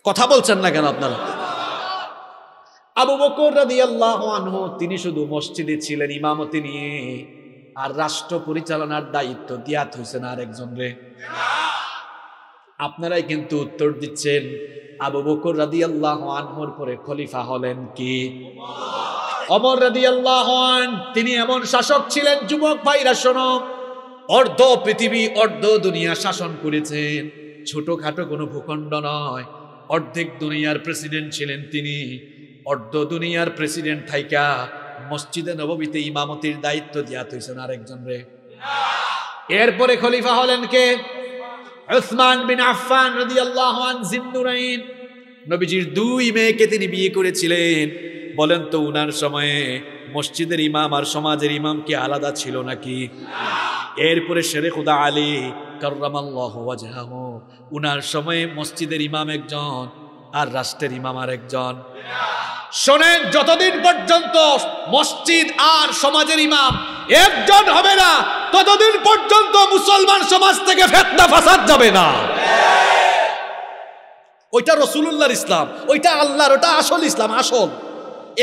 কথা বলছেন না কেন আপনারা আবু বকর রাদিয়াল্লাহু আনহু তিনি শুধু মসজিদে ছিলেন ইমামতি নিয়ে আর রাষ্ট্র পরিচালনার দায়িত্ব দিয়াত হয়েছেন আর আরেকজন রে আপনারাই কিন্তু উত্তর দিচ্ছেন আবু বকর রাদি আল্লাহ আনহর পরে খলিফা হলেন কি অমর রাদি আল্লাহ তিনি এমন শাসক ছিলেন যুবক ভাইরা শোনো অর্ধ পৃথিবী অর্ধ দুনিয়া শাসন করেছেন ছোটখাটো কোনো ভূখণ্ড নয় অর্ধেক দুনিয়ার প্রেসিডেন্ট ছিলেন তিনি অর্ধ দুনিয়ার প্রেসিডেন্ট থাইকা মসজিদে নবমীতে ইমামতির দায়িত্ব দিয়া তুইছেন আরেকজন রে এরপরে খলিফা হলেন কে উসমান বিন আফান রাদিয়াল্লাহু আন জিন্দুরাইন নবীজির দুই মেয়েকে তিনি বিয়ে করেছিলেন বলেন তো উনার সময়ে মসজিদের ইমাম আর সমাজের ইমাম কি আলাদা ছিল নাকি এরপরে শেরে খুদা আলী কার্রামাল্লাহ উনার সময়ে মসজিদের ইমাম একজন আর রাষ্ট্রের ইমাম আর একজন শোনেন যতদিন পর্যন্ত মসজিদ আর সমাজের ইমাম একজন হবে না ততদিন পর্যন্ত মুসলমান সমাজ থেকে ফেতনা ফাসাদ যাবে না ওইটা রসুলুল্লাহর ইসলাম ওইটা আল্লাহর ওটা আসল ইসলাম আসল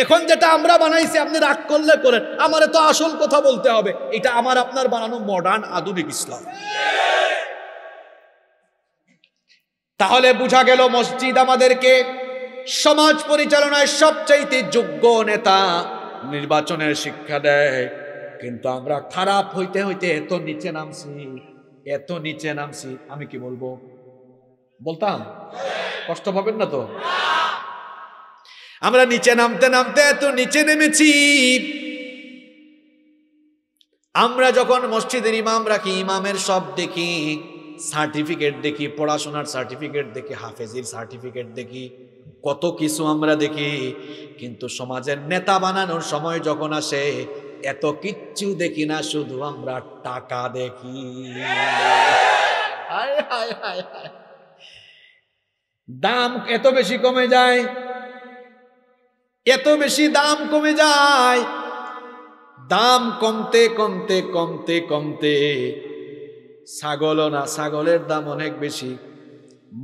এখন যেটা আমরা বানাইছি আপনি রাগ করলে করেন আমার তো আসল কথা বলতে হবে এটা আমার আপনার বানানো মডার্ন আধুনিক ইসলাম তাহলে বুঝা গেল মসজিদ আমাদেরকে সমাজ পরিচালনায় সবচাইতে যোগ্য নেতা নির্বাচনের শিক্ষা দেয় কিন্তু আমরা খারাপ হইতে হইতে এত নিচে নামছি এত নিচে নামছি আমি কি বলবো বলতাম কষ্ট পাবেন না তো আমরা নিচে নামতে নামতে এত নিচে নেমেছি আমরা যখন মসজিদের ইমাম রাখি ইমামের সব দেখি সার্টিফিকেট দেখি পড়াশোনার সার্টিফিকেট দেখি হাফেজির সার্টিফিকেট দেখি কত কিছু আমরা দেখি কিন্তু সমাজের নেতা বানানোর সময় যখন আসে এত কিচ্ছু দেখি না শুধু আমরা টাকা দেখি দাম এত বেশি কমে যায় এত বেশি দাম কমে যায় দাম কমতে কমতে কমতে কমতে ছাগলও না ছাগলের দাম অনেক বেশি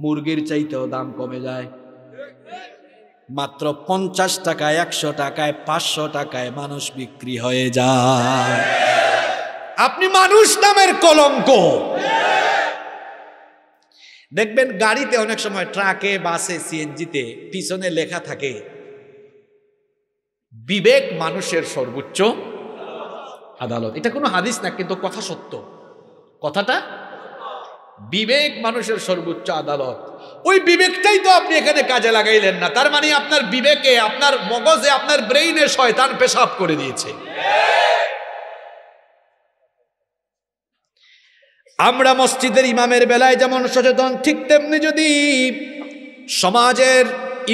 মুরগির চাইতেও দাম কমে যায় মাত্র পঞ্চাশ টাকায় একশো টাকায় পাঁচশো টাকায় মানুষ বিক্রি হয়ে যায় আপনি মানুষ নামের কলঙ্ক দেখবেন গাড়িতে অনেক সময় ট্রাকে বাসে সিএনজিতে পিছনে লেখা থাকে বিবেক মানুষের সর্বোচ্চ আদালত এটা কোনো হাদিস না কিন্তু কথা সত্য কথাটা বিবেক মানুষের সর্বোচ্চ আদালত ওই বিবেকটাই তো আপনি এখানে কাজে লাগাইলেন না তার মানে আপনার বিবেকে আপনার মগজে আপনার ব্রেইনে শয়তান পেশাব করে দিয়েছে আমরা মসজিদের ইমামের বেলায় যেমন সচেতন ঠিক তেমনি যদি সমাজের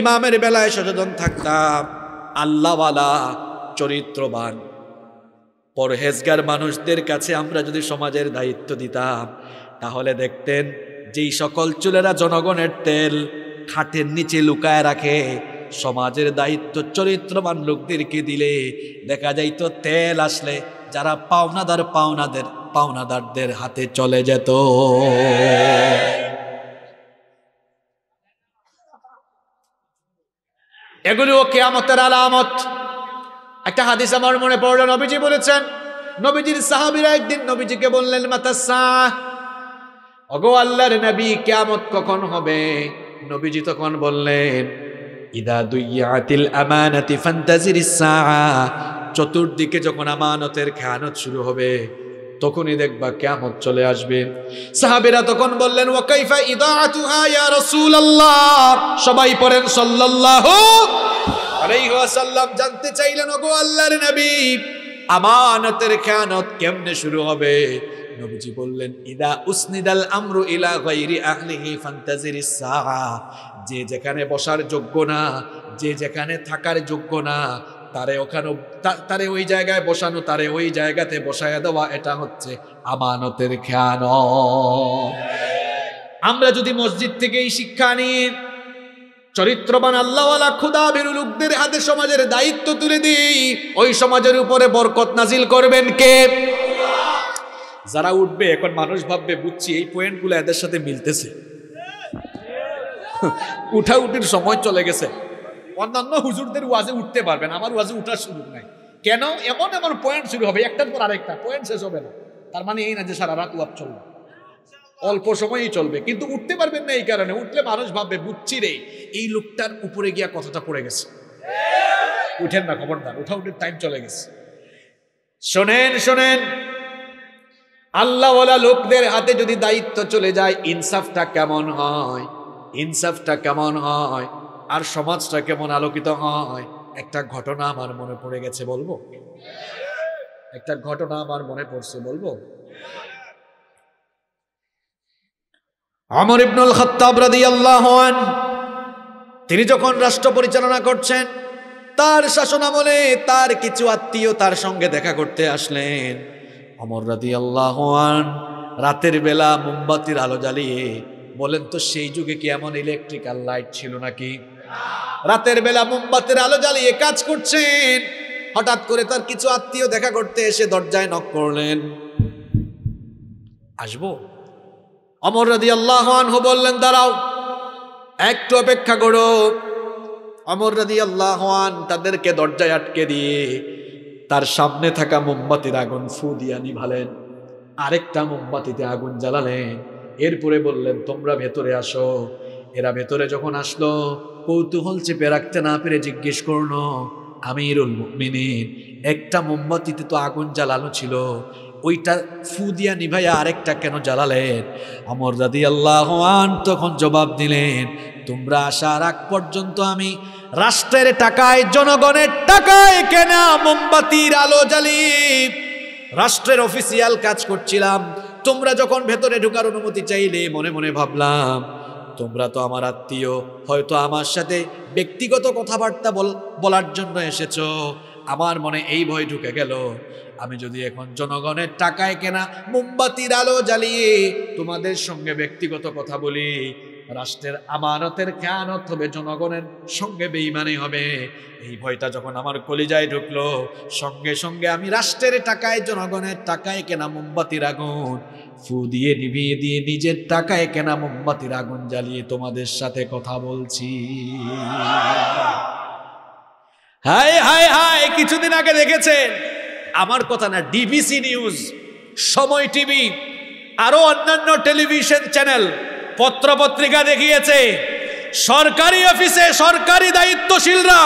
ইমামের বেলায় সচেতন থাকতাম আল্লাহওয়ালা চরিত্রবান পরহেজগার মানুষদের কাছে আমরা যদি সমাজের দায়িত্ব দিতাম তাহলে দেখতেন যেই সকল চুলেরা জনগণের তেল খাটের নিচে লুকায় রাখে সমাজের দায়িত্ব চরিত্রবান লোকদেরকে দিলে দেখা যাইত তেল আসলে যারা পাওনাদার পাওনাদের পাওনাদারদের হাতে চলে যেত এগুলিও কেয়ামতের আলামত একটা হাদিস আমার মনে পড়ল নবীজি বলেছেন নবীজির সাহাবিরা একদিন নবীজিকে বললেন মাতা সাহ অগো আল্লাহর নবী কেয়ামত কখন হবে নবীজি তখন বললেন ইদা দুইয়াতিল আমানাতি ফান্তাজির চতুর্দিকে যখন আমানতের খেয়ানত শুরু হবে তখনই দেখবা কেমন চলে আসবে সাহাবেরা তখন বললেন ওয়াকাইফা ইদাআতুহা ইয়া রাসূলুল্লাহ সবাই পড়েন সাল্লাল্লাহু আলাইহি ওয়াসাল্লাম জানতে চাইলেন ওগো আল্লাহর নবী আমানতের খেয়ানত কেমনে শুরু হবে নবীজি বললেন ইদা উসনিদাল আমরু ইলা গাইরি আহলিহি ফান্তাজির যে যেখানে বসার যোগ্য না যে যেখানে থাকার যোগ্য না তারে ওখানে তারে ওই জায়গায় বসানো তারে ওই জায়গাতে বসায় দেওয়া এটা হচ্ছে আমানতের খেয়াল আমরা যদি মসজিদ থেকেই শিক্ষা নিই চরিত্রবান আল্লাহওয়ালা খুদা ভীরু লোকদের হাতে সমাজের দায়িত্ব তুলে দিই ওই সমাজের উপরে বরকত নাজিল করবেন কে যারা উঠবে এখন মানুষ ভাববে বুঝছি এই পয়েন্টগুলো এদের সাথে মিলতেছে উঠা উঠির সময় চলে গেছে অন্যান্য হুজুরদের ওয়াজে উঠতে পারবেন আমার ওয়াজে উঠার সুযোগ নাই কেন এমন এমন পয়েন্ট শুরু হবে একটার পর আরেকটা পয়েন্ট শেষ হবে না তার মানে এই না যে সারা রাত ওয়াজ চলবে অল্প সময়ই চলবে কিন্তু উঠতে পারবেন না এই কারণে উঠলে মানুষ ভাববে বুঝছি রে এই লোকটার উপরে গিয়া কথাটা পড়ে গেছে উঠেন না খবরদার উঠা উঠির টাইম চলে গেছে শোনেন শোনেন আল্লাহওয়ালা লোকদের হাতে যদি দায়িত্ব চলে যায় ইনসাফটা কেমন হয় ইনসাফটা কেমন হয় আর সমাজটা কেমন আলোকিত হয় একটা ঘটনা আমার মনে পড়ে গেছে বলবো একটা ঘটনা আমার মনে পড়ছে বলবো আমর ইবনুল খত্তাব আল্লাহ হন তিনি যখন রাষ্ট্র পরিচালনা করছেন তার শাসনামলে তার কিছু আত্মীয় তার সঙ্গে দেখা করতে আসলেন অমর রাদি আল্লাহান রাতের বেলা মোমবাতির আলো জ্বালিয়ে বলেন তো সেই যুগে কি এমন ইলেকট্রিক্যাল লাইট ছিল নাকি রাতের বেলা মোমবাতির আলো জ্বালিয়ে কাজ করছেন হঠাৎ করে তার কিছু আত্মীয় দেখা করতে এসে দরজায় নক করলেন আসবো অমর রাদি হো বললেন দাঁড়াও একটু অপেক্ষা করো অমর রাদি আল্লাহান তাদেরকে দরজায় আটকে দিয়ে তার সামনে থাকা মোমবাতির আগুন ফু দিয়া নিভালেন আরেকটা মোমবাতিতে আগুন জ্বালালেন এরপরে বললেন তোমরা ভেতরে আসো এরা ভেতরে যখন আসলো কৌতূহল চেপে রাখতে না পেরে জিজ্ঞেস করলো আমিরুল মিনিন একটা মোমবাতিতে তো আগুন জ্বালানো ছিল ওইটা ফু দিয়া নিভাইয়া আরেকটা কেন জ্বালালেন অমর দাদি আল্লাহ তখন জবাব দিলেন তোমরা আসার আগ পর্যন্ত আমি রাষ্ট্রের টাকায় জনগণের টাকায় কেনা মোমবাতির আলো জালি রাষ্ট্রের অফিসিয়াল কাজ করছিলাম তোমরা যখন ভেতরে ঢোকার অনুমতি চাইলে মনে মনে ভাবলাম তোমরা তো আমার আত্মীয় হয়তো আমার সাথে ব্যক্তিগত কথাবার্তা বলার জন্য এসেছ আমার মনে এই ভয় ঢুকে গেল আমি যদি এখন জনগণের টাকায় কেনা মোমবাতির আলো জ্বালিয়ে তোমাদের সঙ্গে ব্যক্তিগত কথা বলি রাষ্ট্রের আমানতের খেয়ানত হবে জনগণের সঙ্গে বেইমানি হবে এই ভয়টা যখন আমার কলিজায় ঢুকলো সঙ্গে সঙ্গে আমি রাষ্ট্রের টাকায় জনগণের টাকায় কেনা মোমবাতির আগুন ফু দিয়ে নিভিয়ে দিয়ে নিজের টাকায় কেনা মোমবাতির আগুন জ্বালিয়ে তোমাদের সাথে কথা বলছি হায় হায় হায় কিছুদিন আগে দেখেছেন আমার কথা না ডিবিসি নিউজ সময় টিভি আরো অন্যান্য টেলিভিশন চ্যানেল পত্রপত্রিকা দেখিয়েছে সরকারি অফিসে সরকারি দায়িত্বশীলরা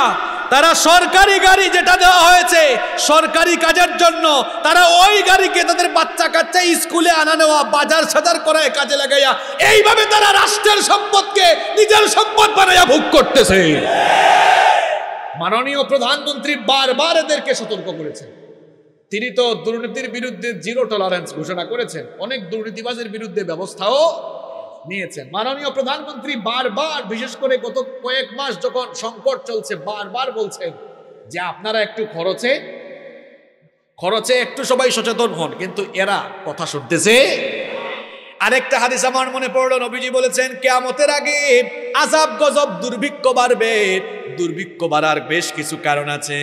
তারা সরকারি গাড়ি যেটা দেওয়া হয়েছে সরকারি কাজের জন্য তারা ওই গাড়িকে তাদের বাচ্চা কাচ্চা স্কুলে আনা নেওয়া বাজার সাজার করায় কাজে লাগাইয়া এইভাবে তারা রাষ্ট্রের সম্পদকে নিজের সম্পদ বানাইয়া ভোগ করতেছে মাননীয় প্রধানমন্ত্রী বারবার এদেরকে সতর্ক করেছেন তিনি তো দুর্নীতির বিরুদ্ধে জিরো টলারেন্স ঘোষণা করেছেন অনেক দুর্নীতিবাজের বিরুদ্ধে ব্যবস্থাও নিয়েছেন মাননীয় প্রধানমন্ত্রী বারবার বিশেষ করে গত কয়েক মাস যখন সংকট চলছে বারবার বলছেন যে আপনারা একটু খরচে খরচে একটু সবাই সচেতন হন কিন্তু এরা কথা শুনতেছে আরেকটা হাদিস আমার মনে পড়লো নবীজি বলেছেন কেয়ামতের আগে আজাব গজব দুর্ভিক্ষ বাড়বে দুর্ভিক্ষ বাড়ার বেশ কিছু কারণ আছে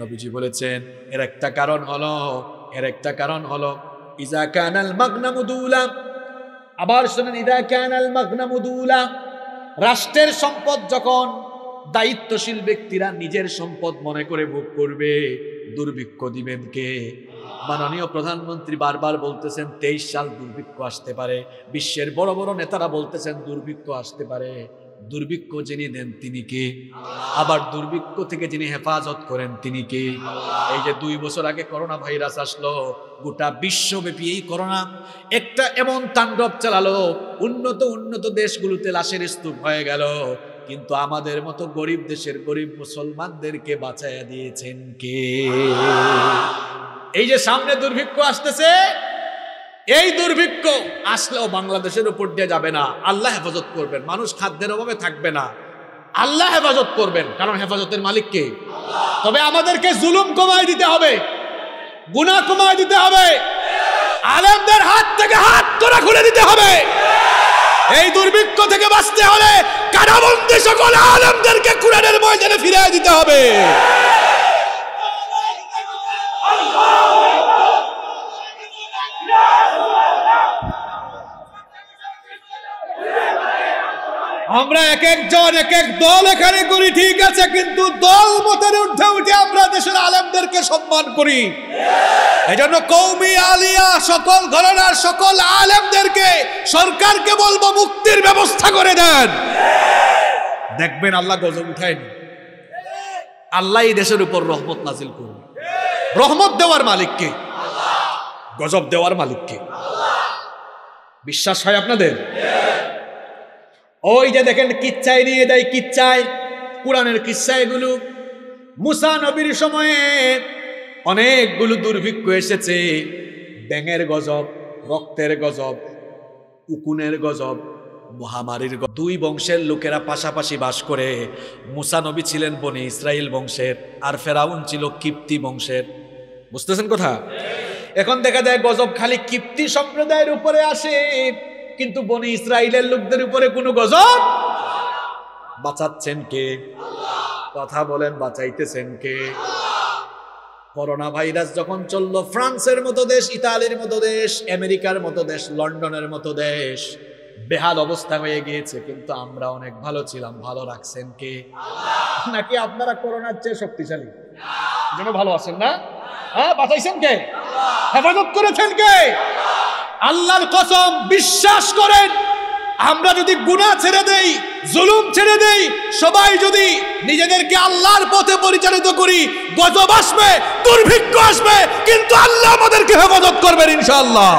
নবীজি বলেছেন এর একটা কারণ হলো এর একটা কারণ হলো ইজা কানাল মাগনামুদুলাম আবার শোনেন ইদা ক্যানাল মাগনামুদুলা রাষ্ট্রের সম্পদ যখন দায়িত্বশীল ব্যক্তিরা নিজের সম্পদ মনে করে ভোগ করবে দুর্ভিক্ষ দিবেন কে মাননীয় প্রধানমন্ত্রী বারবার বলতেছেন তেইশ সাল দুর্ভিক্ষ আসতে পারে বিশ্বের বড় বড় নেতারা বলতেছেন দুর্ভিক্ষ আসতে পারে দুর্ভিক্ষ যিনি দেন তিনি কে আবার দুর্ভিক্ষ থেকে যিনি হেফাজত করেন তিনি কে এই যে দুই বছর আগে করোনা ভাইরাস আসলো গোটা বিশ্বব্যাপী এই করোনা একটা এমন তাণ্ডব চালালো উন্নত উন্নত দেশগুলোতে লাশের স্তূপ হয়ে গেল কিন্তু আমাদের মতো গরিব দেশের গরিব মুসলমানদেরকে বাঁচাইয়া দিয়েছেন কে এই যে সামনে দুর্ভিক্ষ আসতেছে এই দুর্ভিক্ষ আসলেও বাংলাদেশের উপর দিয়ে যাবে না আল্লাহ হেফাজত করবেন মানুষ খাদ্যের অভাবে থাকবে না আল্লাহ হেফাজত করবেন কারণ হেফাজতের মালিককে তবে আমাদেরকে জুলুম কমায় দিতে হবে গুণা কমায় দিতে হবে আলেমদের হাত থেকে হাত তোরা খুলে দিতে হবে এই দুর্ভিক্ষ থেকে বাঁচতে হলে কারাবন্দি সকল আলেমদেরকে কুরআনের ময়দানে ফিরিয়ে দিতে হবে আল্লাহ আমরা এক একজন এক এক দল এখানে করি ঠিক আছে কিন্তু দল মতের উঠে উঠে আমরা দেশের আলেমদেরকে সম্মান করি এজন্য কৌমি আলিয়া সকল ঘরনার সকল আলেমদেরকে সরকারকে বলবো মুক্তির ব্যবস্থা করে দেন দেখবেন আল্লাহ গজব উঠেন আল্লাহ এই দেশের উপর রহমত নাজিল করুন রহমত দেওয়ার মালিককে গজব দেওয়ার মালিককে বিশ্বাস হয় আপনাদের ওই যে দেখেন কিচ্ছায় নিয়ে দেয় কিচ্ছায় কোরআনের কিচ্ছায়গুলো এগুলো মুসা নবীর সময়ে অনেকগুলো দুর্ভিক্ষ এসেছে ব্যাঙের গজব রক্তের গজব উকুনের গজব মহামারীর দুই বংশের লোকেরা পাশাপাশি বাস করে মুসানবী ছিলেন বনি ইসরায়েল বংশের আর ফেরাউন ছিল কিপ্তি বংশের বুঝতেছেন কথা এখন দেখা যায় গজব খালি কিপ্তি সম্প্রদায়ের উপরে আসে কিন্তু বনে ইসরায়েলের লোকদের উপরে কোনো গজব বাঁচাচ্ছেন কে কথা বলেন বাঁচাইতেছেন কে করোনা ভাইরাস যখন চলল ফ্রান্সের মতো দেশ ইতালির মতো দেশ আমেরিকার মতো দেশ লন্ডনের মতো দেশ বেহাল অবস্থা হয়ে গিয়েছে কিন্তু আমরা অনেক ভালো ছিলাম ভালো রাখছেন কে নাকি আপনারা করোনার চেয়ে শক্তিশালী যেন ভালো আছেন না হ্যাঁ বাঁচাইছেন কে হেফাজত করেছেন কে আল্লাহর কসম বিশ্বাস করেন আমরা যদি গুণা ছেড়ে দেই জুলুম ছেড়ে দেই সবাই যদি নিজেদেরকে আল্লাহর পথে পরিচালিত করি গজব আসবে দুর্ভিক্ষ আসবে কিন্তু আল্লাহ আমাদেরকে হেফাজত করবেন ইনশাআল্লাহ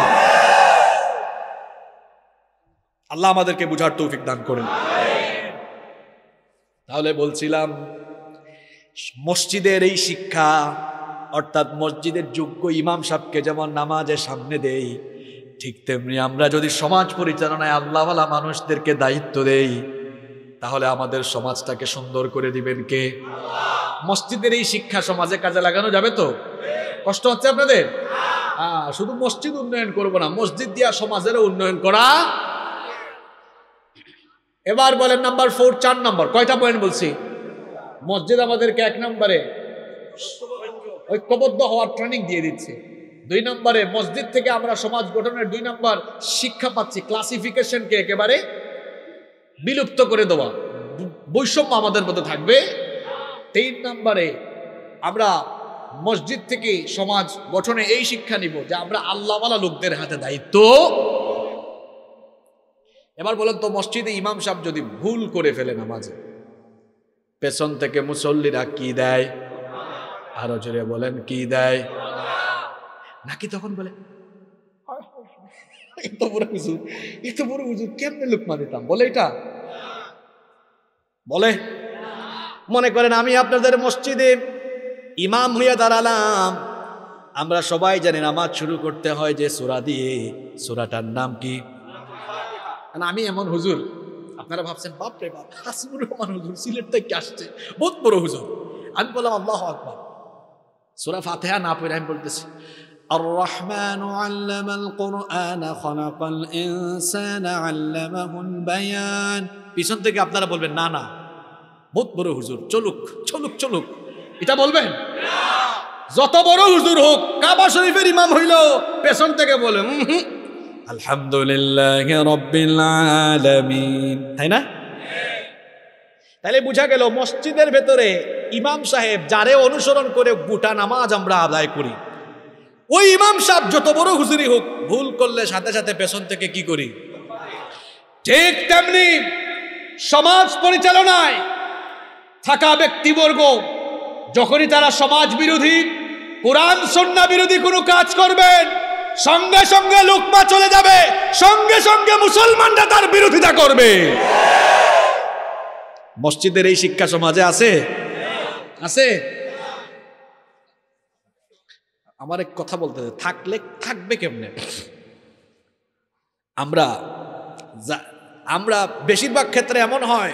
আল্লাহ আমাদেরকে বুঝার তৌফিক দান করেন তাহলে বলছিলাম মসজিদের এই শিক্ষা অর্থাৎ মসজিদের যোগ্য ইমাম সাহেবকে যেমন নামাজের সামনে দেই ঠিক তেমনি আমরা যদি সমাজ পরিচালনায় আল্লাহওয়ালা মানুষদেরকে দায়িত্ব দেই তাহলে আমাদের সমাজটাকে সুন্দর করে দিবেন কে মসজিদের এই শিক্ষা সমাজে কাজে লাগানো যাবে তো কষ্ট হচ্ছে আপনাদের শুধু মসজিদ উন্নয়ন করব না মসজিদ দিয়া সমাজেরও উন্নয়ন করা এবার বলেন নাম্বার ফোর চার নাম্বার কয়টা পয়েন্ট বলছি মসজিদ আমাদেরকে এক নম্বরে ঐক্যবদ্ধ হওয়ার ট্রেনিং দিয়ে দিচ্ছে দুই নম্বরে মসজিদ থেকে আমরা সমাজ গঠনের দুই নম্বর শিক্ষা পাচ্ছি ক্লাসিফিকেশনকে একেবারে বিলুপ্ত করে দেওয়া বৈষম্য আমাদের মধ্যে থাকবে তিন নম্বরে আমরা মসজিদ থেকে সমাজ গঠনে এই শিক্ষা নিব যে আমরা আল্লাহওয়ালা লোকদের হাতে দায়িত্ব এবার বলেন তো মসজিদে ইমাম সাহেব যদি ভুল করে ফেলে নামাজে পেছন থেকে মুসল্লিরা কি দেয় আরো জোরে বলেন কি দেয় নাকি তখন বলে এত বড় হুজুর এত বড় হুজুর কেমনে মা দিতাম বলে এটা বলে মনে করেন আমি আপনাদের মসজিদে ইমাম হইয়া দাঁড়ালাম আমরা সবাই জানি নামাজ শুরু করতে হয় যে সোরা দিয়ে সোরাটার নাম কি আমি এমন হুজুর আপনারা ভাবছেন বাপ রে বাপ হাসিবুর রহমান হুজুর সিলেট থেকে আসছে বহুত বড় হুজুর আমি বললাম আল্লাহ আকবার সোরা ফাতেহা না পড়ে আমি বলতেছি الرحمن علم القرآن خلق الإنسان علمه البيان পিছন থেকে আপনারা বলবেন না না বহুত বড় হুজুর চলুক চলুক চলুক এটা বলবেন যত বড় হুজুর হোক কাবা শরীফের ইমাম হইল পেছন থেকে বলে আলহামদুলিল্লাহ রব্বিল আলামিন তাই না তাহলে বুঝা গেল মসজিদের ভেতরে ইমাম সাহেব যারে অনুসরণ করে গোটা নামাজ আমরা আদায় করি ওই ইমাম সাহ যত বড় হুজুরি হোক ভুল করলে সাথে সাথে পেছন থেকে কি করি ঠিক তেমনি সমাজ পরিচালনায় থাকা ব্যক্তিবর্গ যখনই তারা সমাজ বিরোধী কোরআন সন্না বিরোধী কোনো কাজ করবেন সঙ্গে সঙ্গে লোকমা চলে যাবে সঙ্গে সঙ্গে মুসলমানরা তার বিরোধিতা করবে মসজিদের এই শিক্ষা সমাজে আছে আছে আমার এক কথা বলতে থাকলে থাকবে কেমনে আমরা আমরা বেশিরভাগ ক্ষেত্রে এমন হয়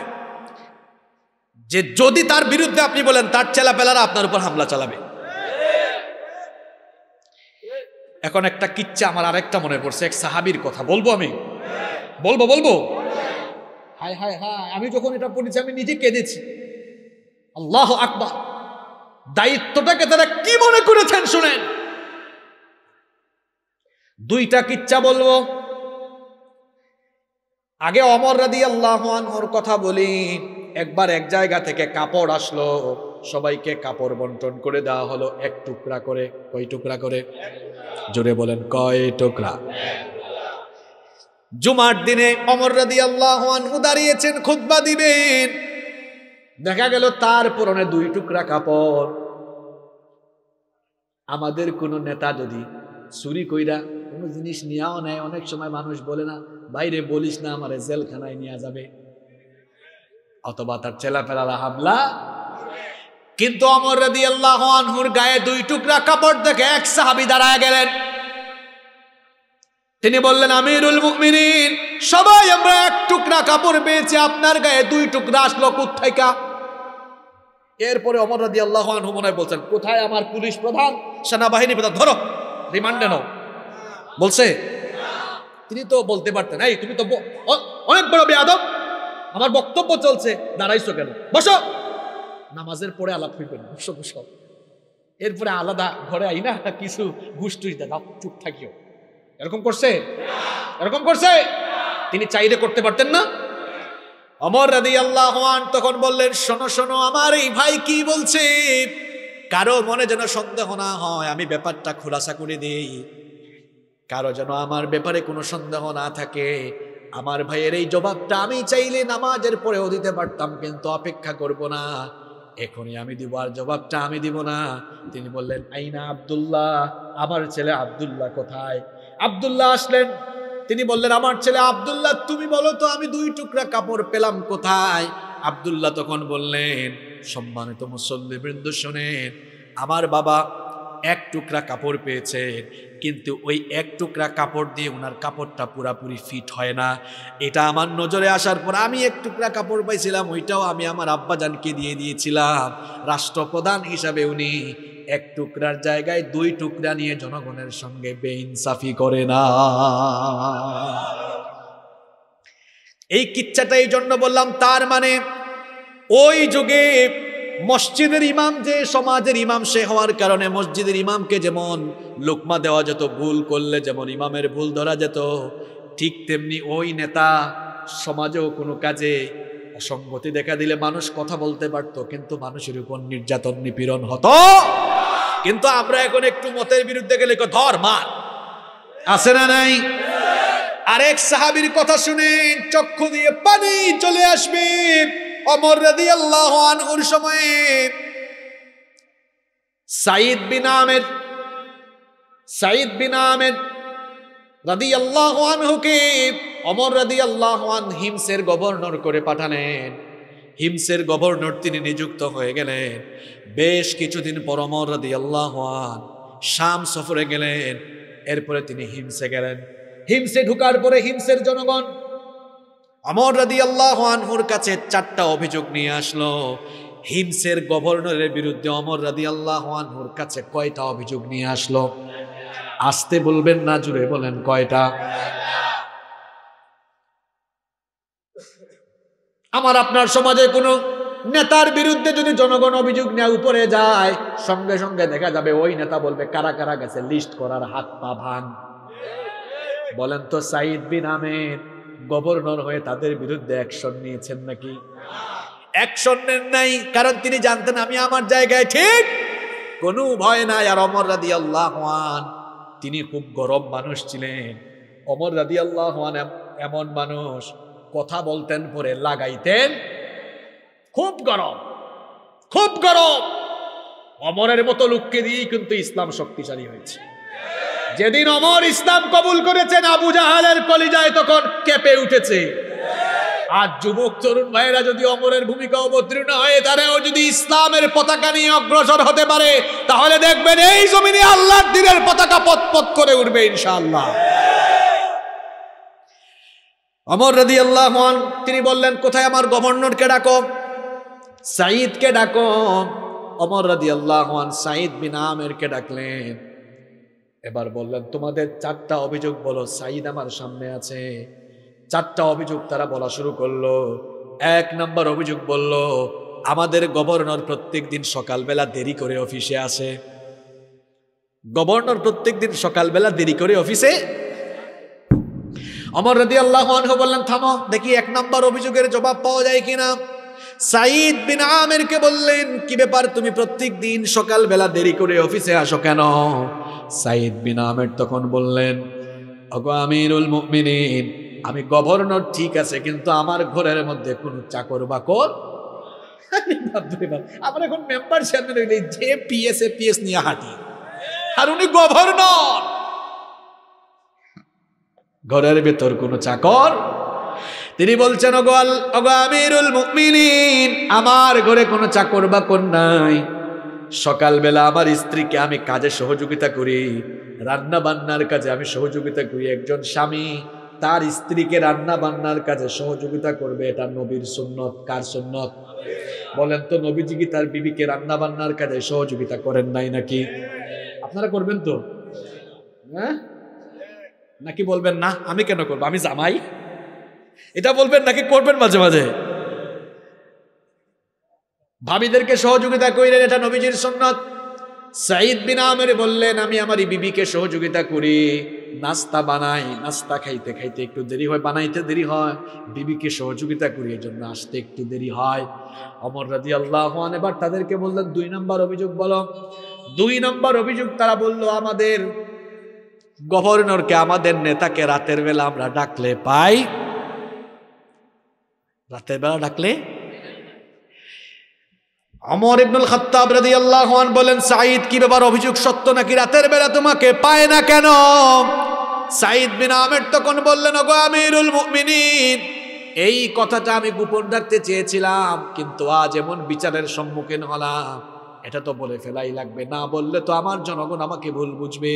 যে যদি তার বিরুদ্ধে আপনি বলেন তার চেলাপেলারা আপনার উপর হামলা চালাবে এখন একটা কিচ্ছা আমার আরেকটা মনে পড়ছে এক সাহাবির কথা বলবো আমি বলবো বলবো হায় হায় হায় আমি যখন এটা পড়েছি আমি নিজে কেঁদেছি আল্লাহ আকবা দায়িত্বটাকে তারা কি মনে করেছেন শুনেন দুইটা কিচ্ছা বলবো আগে অমর রাদি ওর কথা বলি একবার এক জায়গা থেকে কাপড় আসলো সবাইকে কাপড় বন্টন করে দেওয়া হলো এক টুকরা করে কই টুকরা করে জোরে বলেন কয় টুকরা জুমার দিনে অমর রাদি আল্লাহ দাঁড়িয়েছেন খুদ্া দিবেন দেখা গেল তার পুরনে দুই টুকরা কাপড় আমাদের কোনো নেতা যদি চুরি কইরা কোনো জিনিস নেওয়াও নেয় অনেক সময় মানুষ বলে না বাইরে বলিস না আমার জেলখানায় নিয়ে যাবে অথবা তার ছেলাপেলারা হামলা কিন্তু অমর রাদি আল্লাহ আনহুর গায়ে দুই টুকরা কাপড় দেখে এক সাহাবি দাঁড়ায় গেলেন তিনি বললেন আমিরুল মুকমিনিন সবাই আমরা এক টুকরা কাপড় পেয়েছি আপনার গায়ে দুই টুকরা আসলো কোথায়কা এরপরে অমর রাদি আল্লাহ আনহু মনে বলছেন কোথায় আমার পুলিশ প্রধান সেনাবাহিনী প্রধান ধরো রিমান্ডে নাও বলছে তিনি তো বলতে পারতেন এই তুমি তো অনেক বড় বেয়াদব আমার বক্তব্য চলছে দাঁড়াইছো কেন বসো নামাজের পরে আলাপ হইবেন বসো বসো এরপরে আলাদা ঘরে আই না কিছু ঘুষ্টুস দাও চুপ থাকিও এরকম করছে এরকম করছে তিনি চাইলে করতে পারতেন না অমর রাদি আল্লাহ তখন বললেন শোনো শোনো আমার এই ভাই কি বলছে কারো মনে যেন সন্দেহ না হয় আমি ব্যাপারটা খোলাসা করে দিই কারো যেন আমার ব্যাপারে কোনো সন্দেহ না থাকে আমার ভাইয়ের এই জবাবটা আমি চাইলে নামাজের পরেও দিতে পারতাম কিন্তু অপেক্ষা করব না এখনই আমি দিব আর জবাবটা আমি দিব না তিনি বললেন আইনা আবদুল্লাহ আমার ছেলে আবদুল্লাহ কোথায় আবদুল্লাহ আসলেন তিনি বললেন আমার ছেলে আবদুল্লাহ তুমি বলো তো আমি দুই টুকরা কাপড় পেলাম কোথায় আবদুল্লাহ তখন বললেন সম্মানিত মুসল্লিবৃন্দ শোনেন আমার বাবা এক টুকরা কাপড় পেয়েছেন কিন্তু ওই এক টুকরা কাপড় দিয়ে ওনার কাপড়টা পুরাপুরি ফিট হয় না এটা আমার নজরে আসার পর আমি এক টুকরা কাপড় পাইছিলাম ওইটাও আমি আমার আব্বাজানকে দিয়ে দিয়েছিলাম রাষ্ট্রপ্রধান হিসাবে উনি এক টুকরার জায়গায় দুই টুকরা নিয়ে জনগণের সঙ্গে বেইনসাফি করে না এই কিচ্ছাটা এই জন্য বললাম তার মানে ওই যুগে মসজিদের ইমাম যে সমাজের ইমাম সে হওয়ার কারণে মসজিদের ইমামকে যেমন লোকমা দেওয়া যেত ভুল করলে যেমন ইমামের ভুল ধরা যেত ঠিক তেমনি ওই নেতা সমাজেও কোনো কাজে অসঙ্গতি দেখা দিলে মানুষ কথা বলতে পারতো কিন্তু মানুষের উপর নির্যাতন নিপীড়ন হতো কিন্তু আমরা এখন একটু মতের বিরুদ্ধে গেলে ধর মার আছে না নাই আরেক সাহাবির কথা শুনে চক্ষু দিয়ে পানি চলে আসবে অমর রাদি আল্লাহ আনহুর সময়ে সাইদ বিন আমের সাইদ বিন আমের রাদি আল্লাহ আনহুকে অমর রাদি আল্লাহ আন হিমসের গভর্নর করে পাঠালেন হিমসের গভর্নর তিনি নিযুক্ত হয়ে গেলেন বেশ কিছুদিন পর অমর রাদি আল্লাহ আন শাম সফরে গেলেন এরপরে তিনি হিমসে গেলেন হিমসে ঢুকার পরে হিমসের জনগণ আমর রাদি আল্লাহ আনহুর কাছে চারটা অভিযোগ নিয়ে আসলো হিমসের গভর্নরের বিরুদ্ধে অমর রাদি আল্লাহ আনহুর কাছে কয়টা অভিযোগ নিয়ে আসলো আসতে বলবেন না জুড়ে বলেন কয়টা আমার আপনার সমাজে কোনো নেতার বিরুদ্ধে যদি জনগণ অভিযোগ নেওয়া উপরে যায় সঙ্গে সঙ্গে দেখা যাবে ওই নেতা বলবে কারা কারা গেছে লিস্ট করার হাত পা ভাঙ বলেন তো সাইদ বিন আহমেদ গভর্নর হয়ে তাদের বিরুদ্ধে অ্যাকশন নিয়েছেন নাকি অ্যাকশন নেন নাই কারণ তিনি জানতেন আমি আমার জায়গায় ঠিক কোনো ভয় নাই আর অমর রাদি আল্লাহান তিনি খুব গরম মানুষ ছিলেন অমর রাদি আল্লাহান এমন মানুষ কথা বলতেন পরে লাগাইতেন খুব গরম খুব গরম অমরের মতো লোককে দিয়েই কিন্তু ইসলাম শক্তিশালী হয়েছে যেদিন অমর ইসলাম কবুল করেছেন আবু জাহালের কলিজায় তখন কেঁপে উঠেছে আর যুবক তরুণ ভাইয়েরা যদি অমরের ভূমিকা অবতীর্ণ হয় তারাও যদি ইসলামের পতাকা নিয়ে অগ্রসর হতে পারে তাহলে দেখবেন এই জমিনে আল্লাহর দিনের পতাকা পথপথ করে উঠবে ইনশাআল্লাহ অমর রদি আল্লাহ তিনি বললেন কোথায় আমার গভর্নরকে ডাকো সাঈদকে ডাকো অমর রদি আল্লাহ সাঈদ বিন কে ডাকলেন এবার বললেন তোমাদের চারটা অভিযোগ বলো সাইদ আমার সামনে আছে চারটা অভিযোগ তারা বলা শুরু করলো এক নাম্বার অভিযোগ বলল আমাদের গভর্নর প্রত্যেক দিন সকালবেলা দেরি করে অফিসে আসে গভর্নর প্রত্যেক দিন সকালবেলা দেরি করে অফিসে অমর রদি আল্লাহ বললেন থামো দেখি এক নাম্বার অভিযোগের জবাব পাওয়া যায় কিনা সাইদ বিন আমেরকে বললেন কি ব্যাপার তুমি প্রত্যেক দিন সকালবেলা দেরি করে অফিসে আসো কেন সাইদ বিন আমের তখন বললেন অগো আমিরুল মুমিনিন আমি গভর্নর ঠিক আছে কিন্তু আমার ঘরের মধ্যে কোনো চাকর বাকর আমার এখন মেম্বার চেয়ারম্যান হইলে যে পিএস এ পিএস নিয়ে হাঁটি আর উনি গভর্নর ঘরের ভেতর কোনো চাকর তিনি বলছেন অগোয়াল অগো আমিরুল মুকমিনিন আমার ঘরে কোনো চাকর বা নাই সকালবেলা আমার স্ত্রীকে আমি কাজে সহযোগিতা করি রান্না বান্নার কাজে আমি সহযোগিতা করি একজন স্বামী তার স্ত্রীকে রান্না বান্নার কাজে সহযোগিতা করবে এটা নবীর সুন্নত কার সুন্নত বলেন তো নবীজি কি তার বিবিকে রান্না বান্নার কাজে সহযোগিতা করেন নাই নাকি আপনারা করবেন তো হ্যাঁ নাকি বলবেন না আমি কেন করবো আমি জামাই এটা বলবেন নাকি করবেন মাঝে মাঝে ভাবিদেরকে সহযোগিতা করিলেন এটা নবীজির সন্ন্যত সাইদ বিন আমের বললেন আমি আমার বিবিকে সহযোগিতা করি নাস্তা বানাই নাস্তা খাইতে খাইতে একটু দেরি হয় বানাইতে দেরি হয় বিবিকে সহযোগিতা করি এই জন্য আসতে একটু দেরি হয় অমর রাজি আল্লাহ এবার তাদেরকে বললেন দুই নম্বর অভিযোগ বলো দুই নম্বর অভিযোগ তারা বলল আমাদের গভর্নরকে আমাদের নেতাকে রাতের বেলা আমরা ডাকলে পাই রাতের বেলা ডাকলে অমর ইবনুল খত্তাব রাদি আল্লাহ বলেন সাঈদ কি ব্যাপার অভিযোগ সত্য নাকি রাতের বেলা তোমাকে পায় না কেন সাঈদ বিন আহমেদ তখন বললেন ওগো আমিরুল মুমিনিন এই কথাটা আমি গোপন রাখতে চেয়েছিলাম কিন্তু আজ এমন বিচারের সম্মুখীন হলাম এটা তো বলে ফেলাই লাগবে না বললে তো আমার জনগণ আমাকে ভুল বুঝবে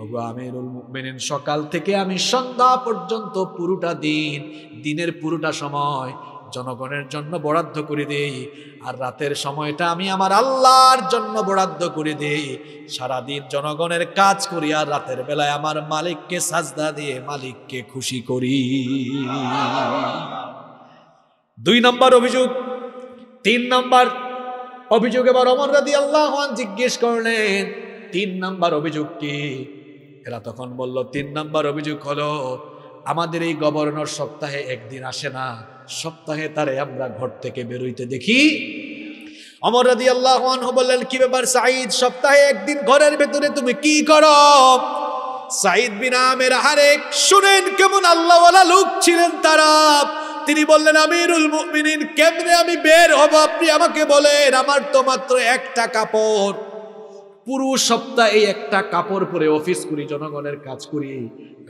ওগো আমিরুল মুমিনিন সকাল থেকে আমি সন্ধ্যা পর্যন্ত পুরোটা দিন দিনের পুরোটা সময় জনগণের জন্য বরাদ্দ করে দেই আর রাতের সময়টা আমি আমার আল্লাহর জন্য বরাদ্দ করে দেই সারাদিন জনগণের কাজ করি আর রাতের বেলায় আমার মালিককে সাজদা দিয়ে মালিককে খুশি করি দুই নম্বর অভিযোগ তিন নম্বর অভিযোগ এবার অমর রাদি আল্লাহ জিজ্ঞেস করলেন তিন নাম্বার অভিযোগ কি এরা তখন বলল তিন নাম্বার অভিযোগ হলো আমাদের এই গভর্নর সপ্তাহে একদিন আসে না সপ্তাহে তারে আমরা ঘর থেকে বেরোইতে দেখি অমর রাদি আল্লাহ বললেন কি ব্যাপার সাইদ সপ্তাহে একদিন ঘরের ভেতরে তুমি কি করো সাইদ বিনামের হারেক শুনেন কেমন আল্লাহওয়ালা লোক ছিলেন তারা তিনি বললেন আমিরুল মুমিনিন কেমনে আমি বের হব আপনি আমাকে বলেন আমার তো মাত্র একটা কাপড় পুরো সপ্তাহে একটা কাপড় পরে অফিস করি জনগণের কাজ করি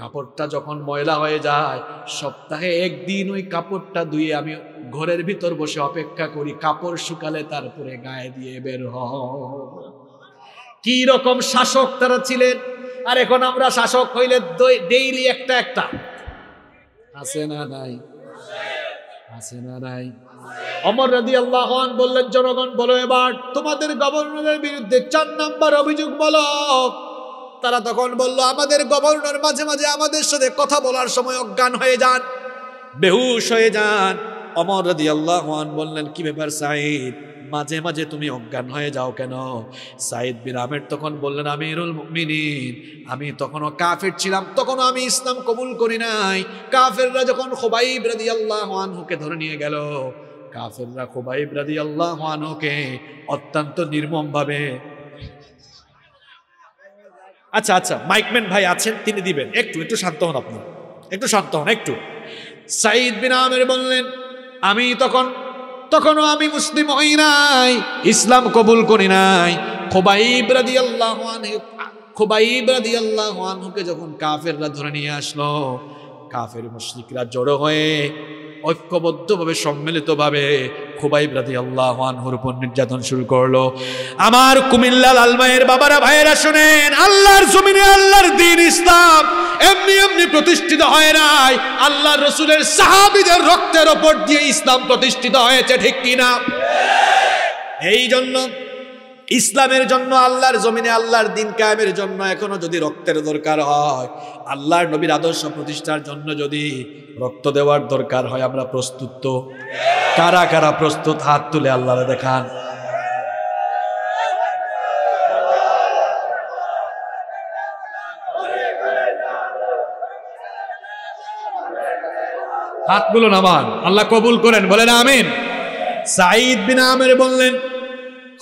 কাপড়টা যখন ময়লা হয়ে যায় সপ্তাহে একদিন ওই কাপড়টা ধুয়ে আমি ঘরের ভিতর বসে অপেক্ষা করি কাপড় শুকালে তারপরে গায়ে দিয়ে বের হ কি রকম শাসক তারা ছিলেন আর এখন আমরা শাসক হইলে ডেইলি একটা একটা আছে না নাই অমর রাদি আল্লাহন বললেন জনগণ বলো এবার তোমাদের গভর্নরের বিরুদ্ধে চার নাম্বার অভিযোগ বলো তারা তখন বলল আমাদের গভর্নর মাঝে মাঝে আমাদের সাথে কথা বলার সময় অজ্ঞান হয়ে যান বেহুশ হয়ে যান অমর রাদি আল্লাহন বললেন কি ব্যাপার সাহেব মাঝে মাঝে তুমি অজ্ঞান হয়ে যাও কেন সাইদ বিন আমের তখন বললেন আমিরুল মিনিন আমি তখনও কাফের ছিলাম তখনও আমি ইসলাম কবুল করি নাই কাফেররা যখন খোবাইব ব্রাদি আল্লাহ আনহুকে ধরে নিয়ে গেল কাফেররা খোবাইব ব্রাদি আল্লাহ আনহুকে অত্যন্ত নির্মমভাবে আচ্ছা আচ্ছা মাইকম্যান ভাই আছেন তিনি দিবেন একটু একটু শান্ত হন আপনি একটু শান্ত হন একটু সাইদ বিন আমের বললেন আমি তখন তখনও আমি মুসলিম হই নাই ইসলাম কবুল করি নাই খোবাইব ব্রাদি আল্লাহ খোবাইব ব্রাদি আল্লাহ যখন কাফেররা ধরে নিয়ে আসলো কাফের মুসলিকরা জড়ো হয়ে ঐক্যবদ্ধভাবে সম্মিলিতভাবে খুবাই ব্রাদি আল্লাহ উপর নির্যাতন শুরু করলো আমার কুমিল্লা মায়ের বাবারা ভাইয়েরা শোনেন আল্লাহর জমিনে আল্লাহর দিন ইসলাম এমনি এমনি প্রতিষ্ঠিত হয় নাই আল্লাহ রসুলের সাহাবিদের রক্তের ওপর দিয়ে ইসলাম প্রতিষ্ঠিত হয়েছে ঠিক কিনা এই জন্য ইসলামের জন্য আল্লাহর জমিনে আল্লাহর দিন কায়েমের জন্য এখনো যদি রক্তের দরকার হয় আল্লাহর নবীর আদর্শ প্রতিষ্ঠার জন্য যদি রক্ত দেওয়ার দরকার হয় আমরা প্রস্তুত তো কারা কারা প্রস্তুত হাত তুলে আল্লাহ দেখান হাত বলুন আমার আল্লাহ কবুল করেন বলেন আমিন সাঈদ বিন আমের বললেন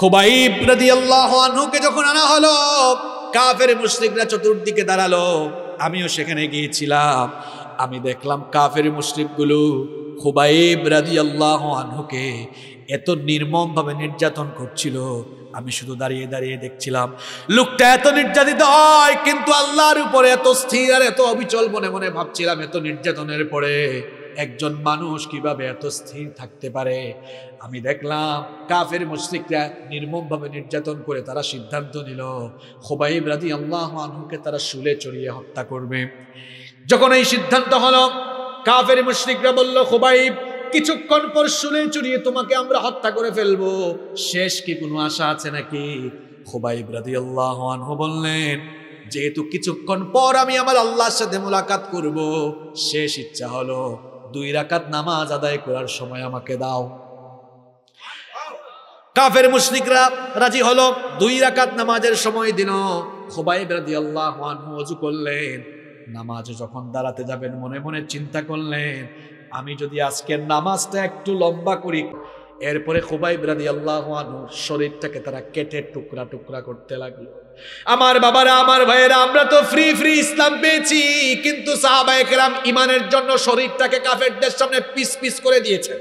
খোবাইব রাদি আল্লাহ আনহুকে যখন আনা হলো কাফের মুশ্রিকরা চতুর্দিকে দাঁড়ালো আমিও সেখানে গিয়েছিলাম আমি দেখলাম কাফের মুশ্রিকগুলো খোবাইব রাজি আল্লাহ আনহুকে এত নির্মমভাবে নির্যাতন করছিল আমি শুধু দাঁড়িয়ে দাঁড়িয়ে দেখছিলাম লোকটা এত নির্যাতিত হয় কিন্তু আল্লাহর উপরে এত স্থির আর এত অবিচল মনে মনে ভাবছিলাম এত নির্যাতনের পরে একজন মানুষ কিভাবে এত স্থির থাকতে পারে আমি দেখলাম কাফের মুশ্রিকরা নির্মমভাবে নির্যাতন করে তারা সিদ্ধান্ত নিল খোবাইব রাজি আল্লাহ আনহুকে তারা শুলে চড়িয়ে হত্যা করবে যখন এই সিদ্ধান্ত হলো কাফের মুশ্রিকরা বলল খোবাইব কিছুক্ষণ পর শুলে চড়িয়ে তোমাকে আমরা হত্যা করে ফেলবো শেষ কি কোনো আশা আছে নাকি খোবাইব রাজি আল্লাহ আনহু বললেন যেহেতু কিছুক্ষণ পর আমি আমার আল্লাহর সাথে মোলাকাত করব শেষ ইচ্ছা হলো দুই রাকাত নামাজ আদায় করার সময় আমাকে দাও কাফের মুসলিকরা রাজি হলো দুই রাকাত নামাজের সময় দিন খোবাইব রাজি আল্লাহ অজু করলেন নামাজ যখন দাঁড়াতে যাবেন মনে মনে চিন্তা করলেন আমি যদি আজকের নামাজটা একটু লম্বা করি এরপরে খোবাইব রাজি আল্লাহ শরীরটাকে তারা কেটে টুকরা টুকরা করতে লাগলো আমার বাবারা আমার ভাইয়েরা আমরা তো ফ্রি ফ্রি ইসলাম পেয়েছি কিন্তু সাহাবাহাম ইমানের জন্য শরীরটাকে কাফেরদের সামনে পিস পিস করে দিয়েছেন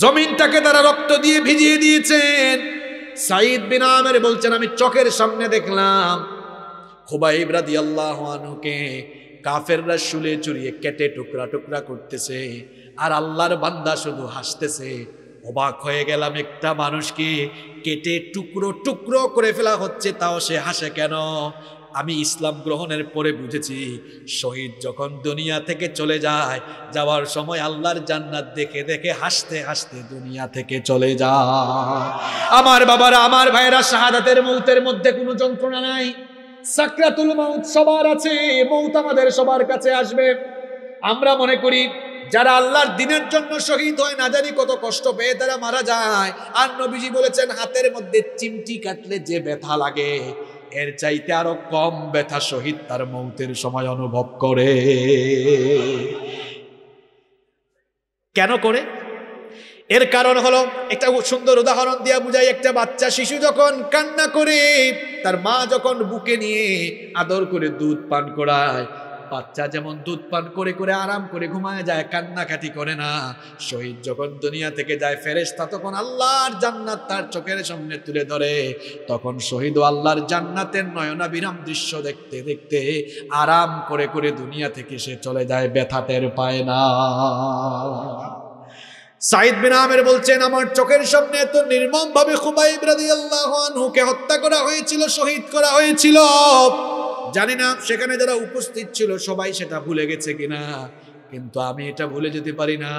জমিনটাকে তারা রক্ত দিয়ে ভিজিয়ে দিয়েছেন সাইদ বিন আমের বলছেন আমি চকের সামনে দেখলাম খুবাই রাদি আল্লাহ কাফেররা শুলে চুরিয়ে কেটে টুকরা টুকরা করতেছে আর আল্লাহর বান্দা শুধু হাসতেছে অবাক হয়ে গেলাম একটা মানুষকে কেটে টুকরো টুকরো করে ফেলা হচ্ছে তাও সে হাসে কেন আমি ইসলাম গ্রহণের পরে বুঝেছি শহীদ যখন দুনিয়া থেকে চলে যায় যাওয়ার সময় আল্লাহর জান্নাত দেখে দেখে হাসতে হাসতে দুনিয়া থেকে চলে যায় আমার বাবারা আমার ভাইয়েরা শাহাদাতের মৌতের মধ্যে কোনো যন্ত্রণা নাই সাকরাতুল মৌত সবার আছে মৌত আমাদের সবার কাছে আসবে আমরা মনে করি যারা আল্লাহর দিনের জন্য শহীদ হয় না জানি কত কষ্ট পেয়ে তারা মারা যায় আর নবীজি বলেছেন হাতের মধ্যে চিমটি কাটলে যে ব্যথা লাগে এর চাইতে আরো কম ব্যথা শহীদ তার মৌতের সময় অনুভব করে কেন করে এর কারণ হলো একটা সুন্দর উদাহরণ দিয়া বুঝাই একটা বাচ্চা শিশু যখন কান্না করে তার মা যখন বুকে নিয়ে আদর করে দুধ পান করায় বাচ্চা যেমন দুধ পান করে করে আরাম করে ঘুমায় যায় কান্নাকাটি করে না শহীদ যখন দুনিয়া থেকে যায় ফেরেস্তা তখন আল্লাহর জান্নাত তার চোখের সামনে তুলে ধরে তখন শহীদ আল্লাহর জান্নাতের নয়না বিরাম দৃশ্য দেখতে দেখতে আরাম করে করে দুনিয়া থেকে সে চলে যায় ব্যথাতের পায় না সাইদ বিন আমের বলছেন আমার চোখের সামনে এত নির্মমভাবে খুবাইব রাদিয়াল্লাহু আনহুকে হত্যা করা হয়েছিল শহীদ করা হয়েছিল জানি না সেখানে যারা উপস্থিত ছিল সবাই সেটা ভুলে গেছে কিনা কিন্তু আমি এটা ভুলে যেতে পারি না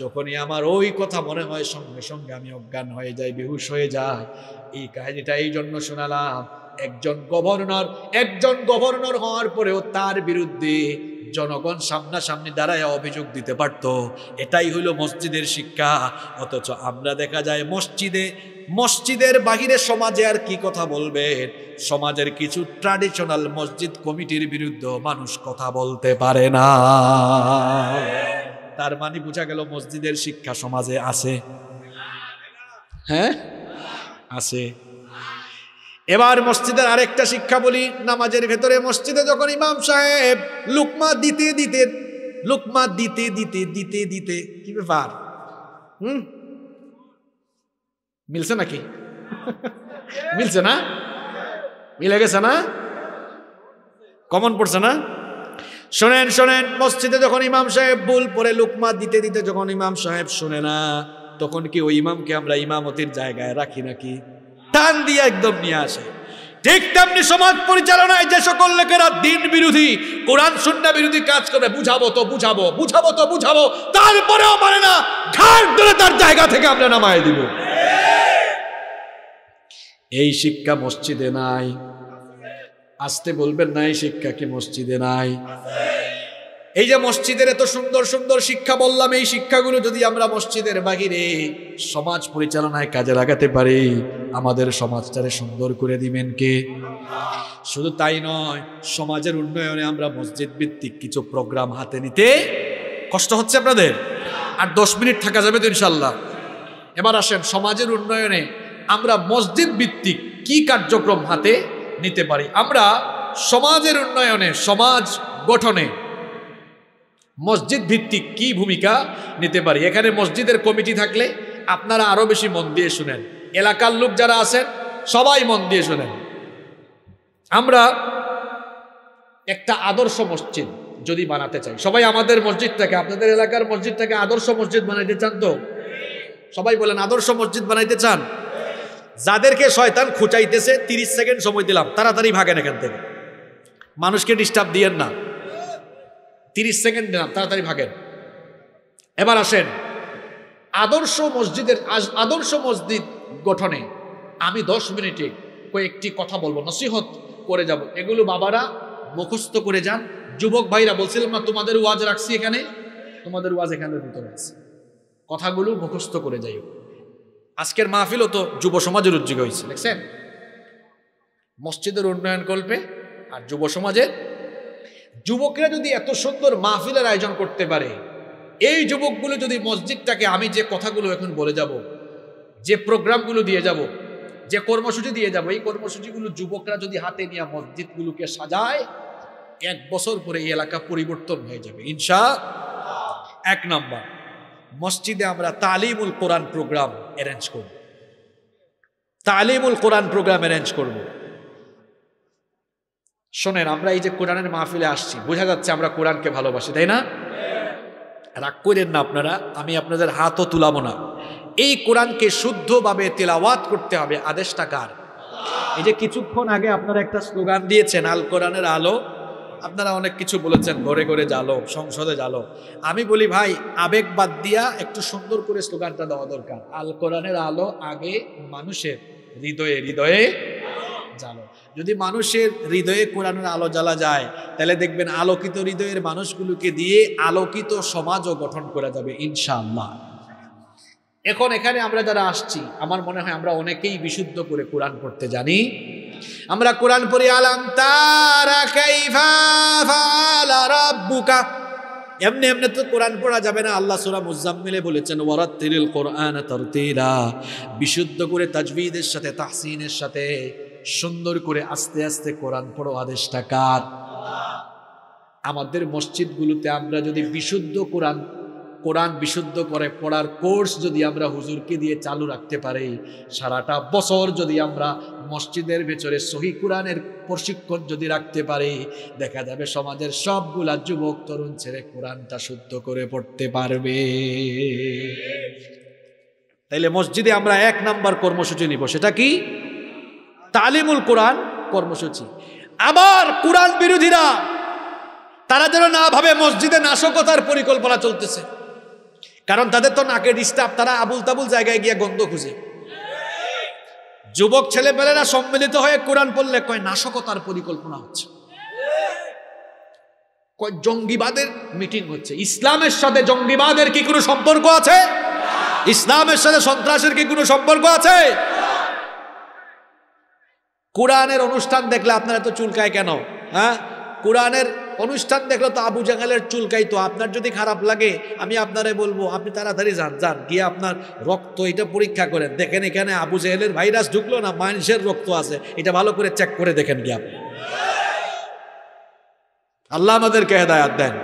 যখনই আমার ওই কথা মনে হয় সঙ্গে সঙ্গে আমি অজ্ঞান হয়ে যাই বেহুশ হয়ে যাই এই কাহিনীটা এই জন্য শোনালাম একজন গভর্নর একজন গভর্নর হওয়ার পরেও তার বিরুদ্ধে জনগণ সামনাসামনি দাঁড়ায় অভিযোগ দিতে পারত এটাই হলো মসজিদের শিক্ষা অথচ আমরা দেখা যায় মসজিদে মসজিদের বাহিরে সমাজে আর কি কথা বলবে সমাজের কিছু ট্রাডিশনাল মসজিদ কমিটির বিরুদ্ধে মানুষ কথা বলতে পারে না তার মানে বোঝা গেল মসজিদের শিক্ষা সমাজে আছে হ্যাঁ আছে এবার মসজিদের আরেকটা শিক্ষা বলি নামাজের ভেতরে মসজিদে যখন ইমাম সাহেব লুকমা দিতে দিতে লুকমা দিতে দিতে দিতে দিতে কি ব্যাপার হুম মিলছে নাকি মিলছে না মিলে গেছে না কমন পড়ছে না শোনেন শোনেন মসজিদে যখন ইমাম সাহেব ভুল পরে লুকমা দিতে দিতে যখন ইমাম সাহেব শোনে না তখন কি ওই ইমামকে আমরা ইমামতির জায়গায় রাখি নাকি টান দিয়ে একদম নিয়ে আসে ঠিক তেমনি সমাজ পরিচালনায় যে সকল লোকেরা দিন বিরোধী কোরআন সুন্না বিরোধী কাজ করবে বুঝাবো তো বুঝাবো বুঝাবো তো বুঝাবো তারপরেও মানে না ঘাট ধরে তার জায়গা থেকে আমরা নামায় দিব এই শিক্ষা মসজিদে নাই আসতে বলবেন না এই শিক্ষা কি মসজিদে নাই এই যে মসজিদের এত সুন্দর সুন্দর শিক্ষা বললাম এই শিক্ষাগুলো যদি আমরা মসজিদের বাহিরে সমাজ পরিচালনায় কাজে লাগাতে পারি আমাদের সমাজটারে সুন্দর করে দিবেন কে শুধু তাই নয় সমাজের উন্নয়নে আমরা মসজিদ ভিত্তিক কিছু প্রোগ্রাম হাতে নিতে কষ্ট হচ্ছে আপনাদের আর দশ মিনিট থাকা যাবে তো ইনশাল্লাহ এবার আসেন সমাজের উন্নয়নে আমরা মসজিদ ভিত্তিক কি কার্যক্রম হাতে নিতে পারি আমরা সমাজের উন্নয়নে সমাজ গঠনে মসজিদ ভিত্তিক কি ভূমিকা নিতে পারি এখানে মসজিদের কমিটি থাকলে আপনারা আরও বেশি মন দিয়ে শুনেন এলাকার লোক যারা আছেন সবাই মন দিয়ে শুনেন আমরা একটা আদর্শ মসজিদ যদি বানাতে চাই সবাই আমাদের মসজিদটাকে আপনাদের এলাকার মসজিদটাকে আদর্শ মসজিদ বানাইতে চান তো সবাই বলেন আদর্শ মসজিদ বানাইতে চান যাদেরকে শয়তান খুঁচাইতেছে তিরিশ সেকেন্ড সময় দিলাম তাড়াতাড়ি ভাগেন এখান থেকে মানুষকে ডিস্টার্ব দিয়েন না তিরিশ সেকেন্ড দিলাম তাড়াতাড়ি ভাগেন এবার আসেন আদর্শ মসজিদের আদর্শ মসজিদ গঠনে আমি দশ মিনিটে কয়েকটি কথা বলবো নসিহত করে যাব এগুলো বাবারা মুখস্থ করে যান যুবক ভাইরা বলছিলাম না তোমাদের ওয়াজ রাখছি এখানে তোমাদের ওয়াজ এখানে ভিতরে আছে কথাগুলো মুখস্থ করে যাইও আজকের মাহফিলও তো যুব সমাজের উদ্যোগে হয়েছে দেখছেন মসজিদের উন্নয়ন কল্পে আর যুব সমাজের যুবকরা যদি এত সুন্দর মাহফিলের আয়োজন করতে পারে এই যুবকগুলো যদি মসজিদটাকে আমি যে কথাগুলো এখন বলে যাব যে প্রোগ্রামগুলো দিয়ে যাব যে কর্মসূচি দিয়ে যাব এই কর্মসূচিগুলো যুবকরা যদি হাতে নিয়ে মসজিদগুলোকে সাজায় এক বছর পরে এই এলাকা পরিবর্তন হয়ে যাবে ইনশা এক নম্বর মসজিদে আমরা তালিমুল কোরআন প্রোগ্রাম অ্যারেঞ্জ করব তালিমুল কোরআন প্রোগ্রাম অ্যারেঞ্জ করবো শোনেন আমরা এই যে কোরআনের মাহফিলে আসছি বোঝা যাচ্ছে আমরা কোরআনকে ভালোবাসি তাই না রাগ করেন না আপনারা আমি আপনাদের হাতও তুলাবো না এই কোরআনকে শুদ্ধভাবে তেলাওয়াত করতে হবে আদেশটা কার এই যে কিছুক্ষণ আগে আপনারা একটা স্লোগান দিয়েছেন আল কোরআনের আলো আপনারা অনেক কিছু বলেছেন ঘরে ঘরে জালো সংসদে জালো আমি বলি ভাই আবেগ বাদ দিয়া একটু সুন্দর করে স্লোগানটা দেওয়া দরকার আল কোরআনের আলো আগে মানুষের হৃদয়ে হৃদয়ে জালো যদি মানুষের হৃদয়ে কোরআনের আলো জ্বালা যায় তাহলে দেখবেন আলোকিত হৃদয়ের মানুষগুলোকে দিয়ে আলোকিত সমাজও গঠন করা যাবে ইনশাআল্লাহ এখন এখানে আমরা যারা আসছি আমার মনে হয় আমরা অনেকেই বিশুদ্ধ করে কোরআন পড়তে জানি আমরা কোরআন পড়ি আলাম তারা রাব্বুকা এমনি এমনি তো কোরআন পড়া যাবে না আল্লাহ সুরা মুজাম্মিলে বলেছেন ওয়ারাত্তিরিল কোরআন তরতিলা বিশুদ্ধ করে তাজবিদের সাথে তাহসিনের সাথে সুন্দর করে আস্তে আস্তে কোরআন পড়ো আদেশটা কার আমাদের মসজিদগুলোতে আমরা যদি বিশুদ্ধ কোরআন কোরআন বিশুদ্ধ করে পড়ার কোর্স যদি আমরা হুজুরকে দিয়ে চালু রাখতে পারি সারাটা বছর যদি আমরা মসজিদের ভেতরে সহি কোরআনের প্রশিক্ষণ যদি রাখতে পারি দেখা যাবে সমাজের সবগুলা যুবক তরুণ ছেড়ে কোরআনটা শুদ্ধ করে পড়তে পারবে তাইলে মসজিদে আমরা এক নাম্বার কর্মসূচি নিব সেটা কি তালিমুল কোরআন কর্মসূচি আবার কোরআন বিরোধীরা তারা যেন না ভাবে মসজিদে নাশকতার পরিকল্পনা চলতেছে কারণ তাদের তো নাকের ডিস্টার্ব তারা আবুল তাবুল জায়গায় গিয়ে গন্ধ খুঁজে যুবক ছেলেপেলেরা সম্মিলিত হয়ে কোরআন পড়লে কয় নাশকতার পরিকল্পনা হচ্ছে কয় জঙ্গিবাদের মিটিং হচ্ছে ইসলামের সাথে জঙ্গিবাদের কি কোনো সম্পর্ক আছে ইসলামের সাথে সন্ত্রাসের কি কোনো সম্পর্ক আছে কোরআনের অনুষ্ঠান দেখলে আপনারা তো চুলকায় কেন হ্যাঁ কোরআনের অনুষ্ঠান দেখলে তো আবু জাঙ্গালের চুলকাই তো আপনার যদি খারাপ লাগে আমি আপনারে বলবো আপনি তাড়াতাড়ি যান যান গিয়ে আপনার রক্ত এটা পরীক্ষা করেন দেখেন এখানে আবু জাহেলের ভাইরাস ঢুকলো না মানুষের রক্ত আছে এটা ভালো করে চেক করে দেখেন গিয়ে আপনি আল্লাহ আমাদেরকে হেদায়াত দেন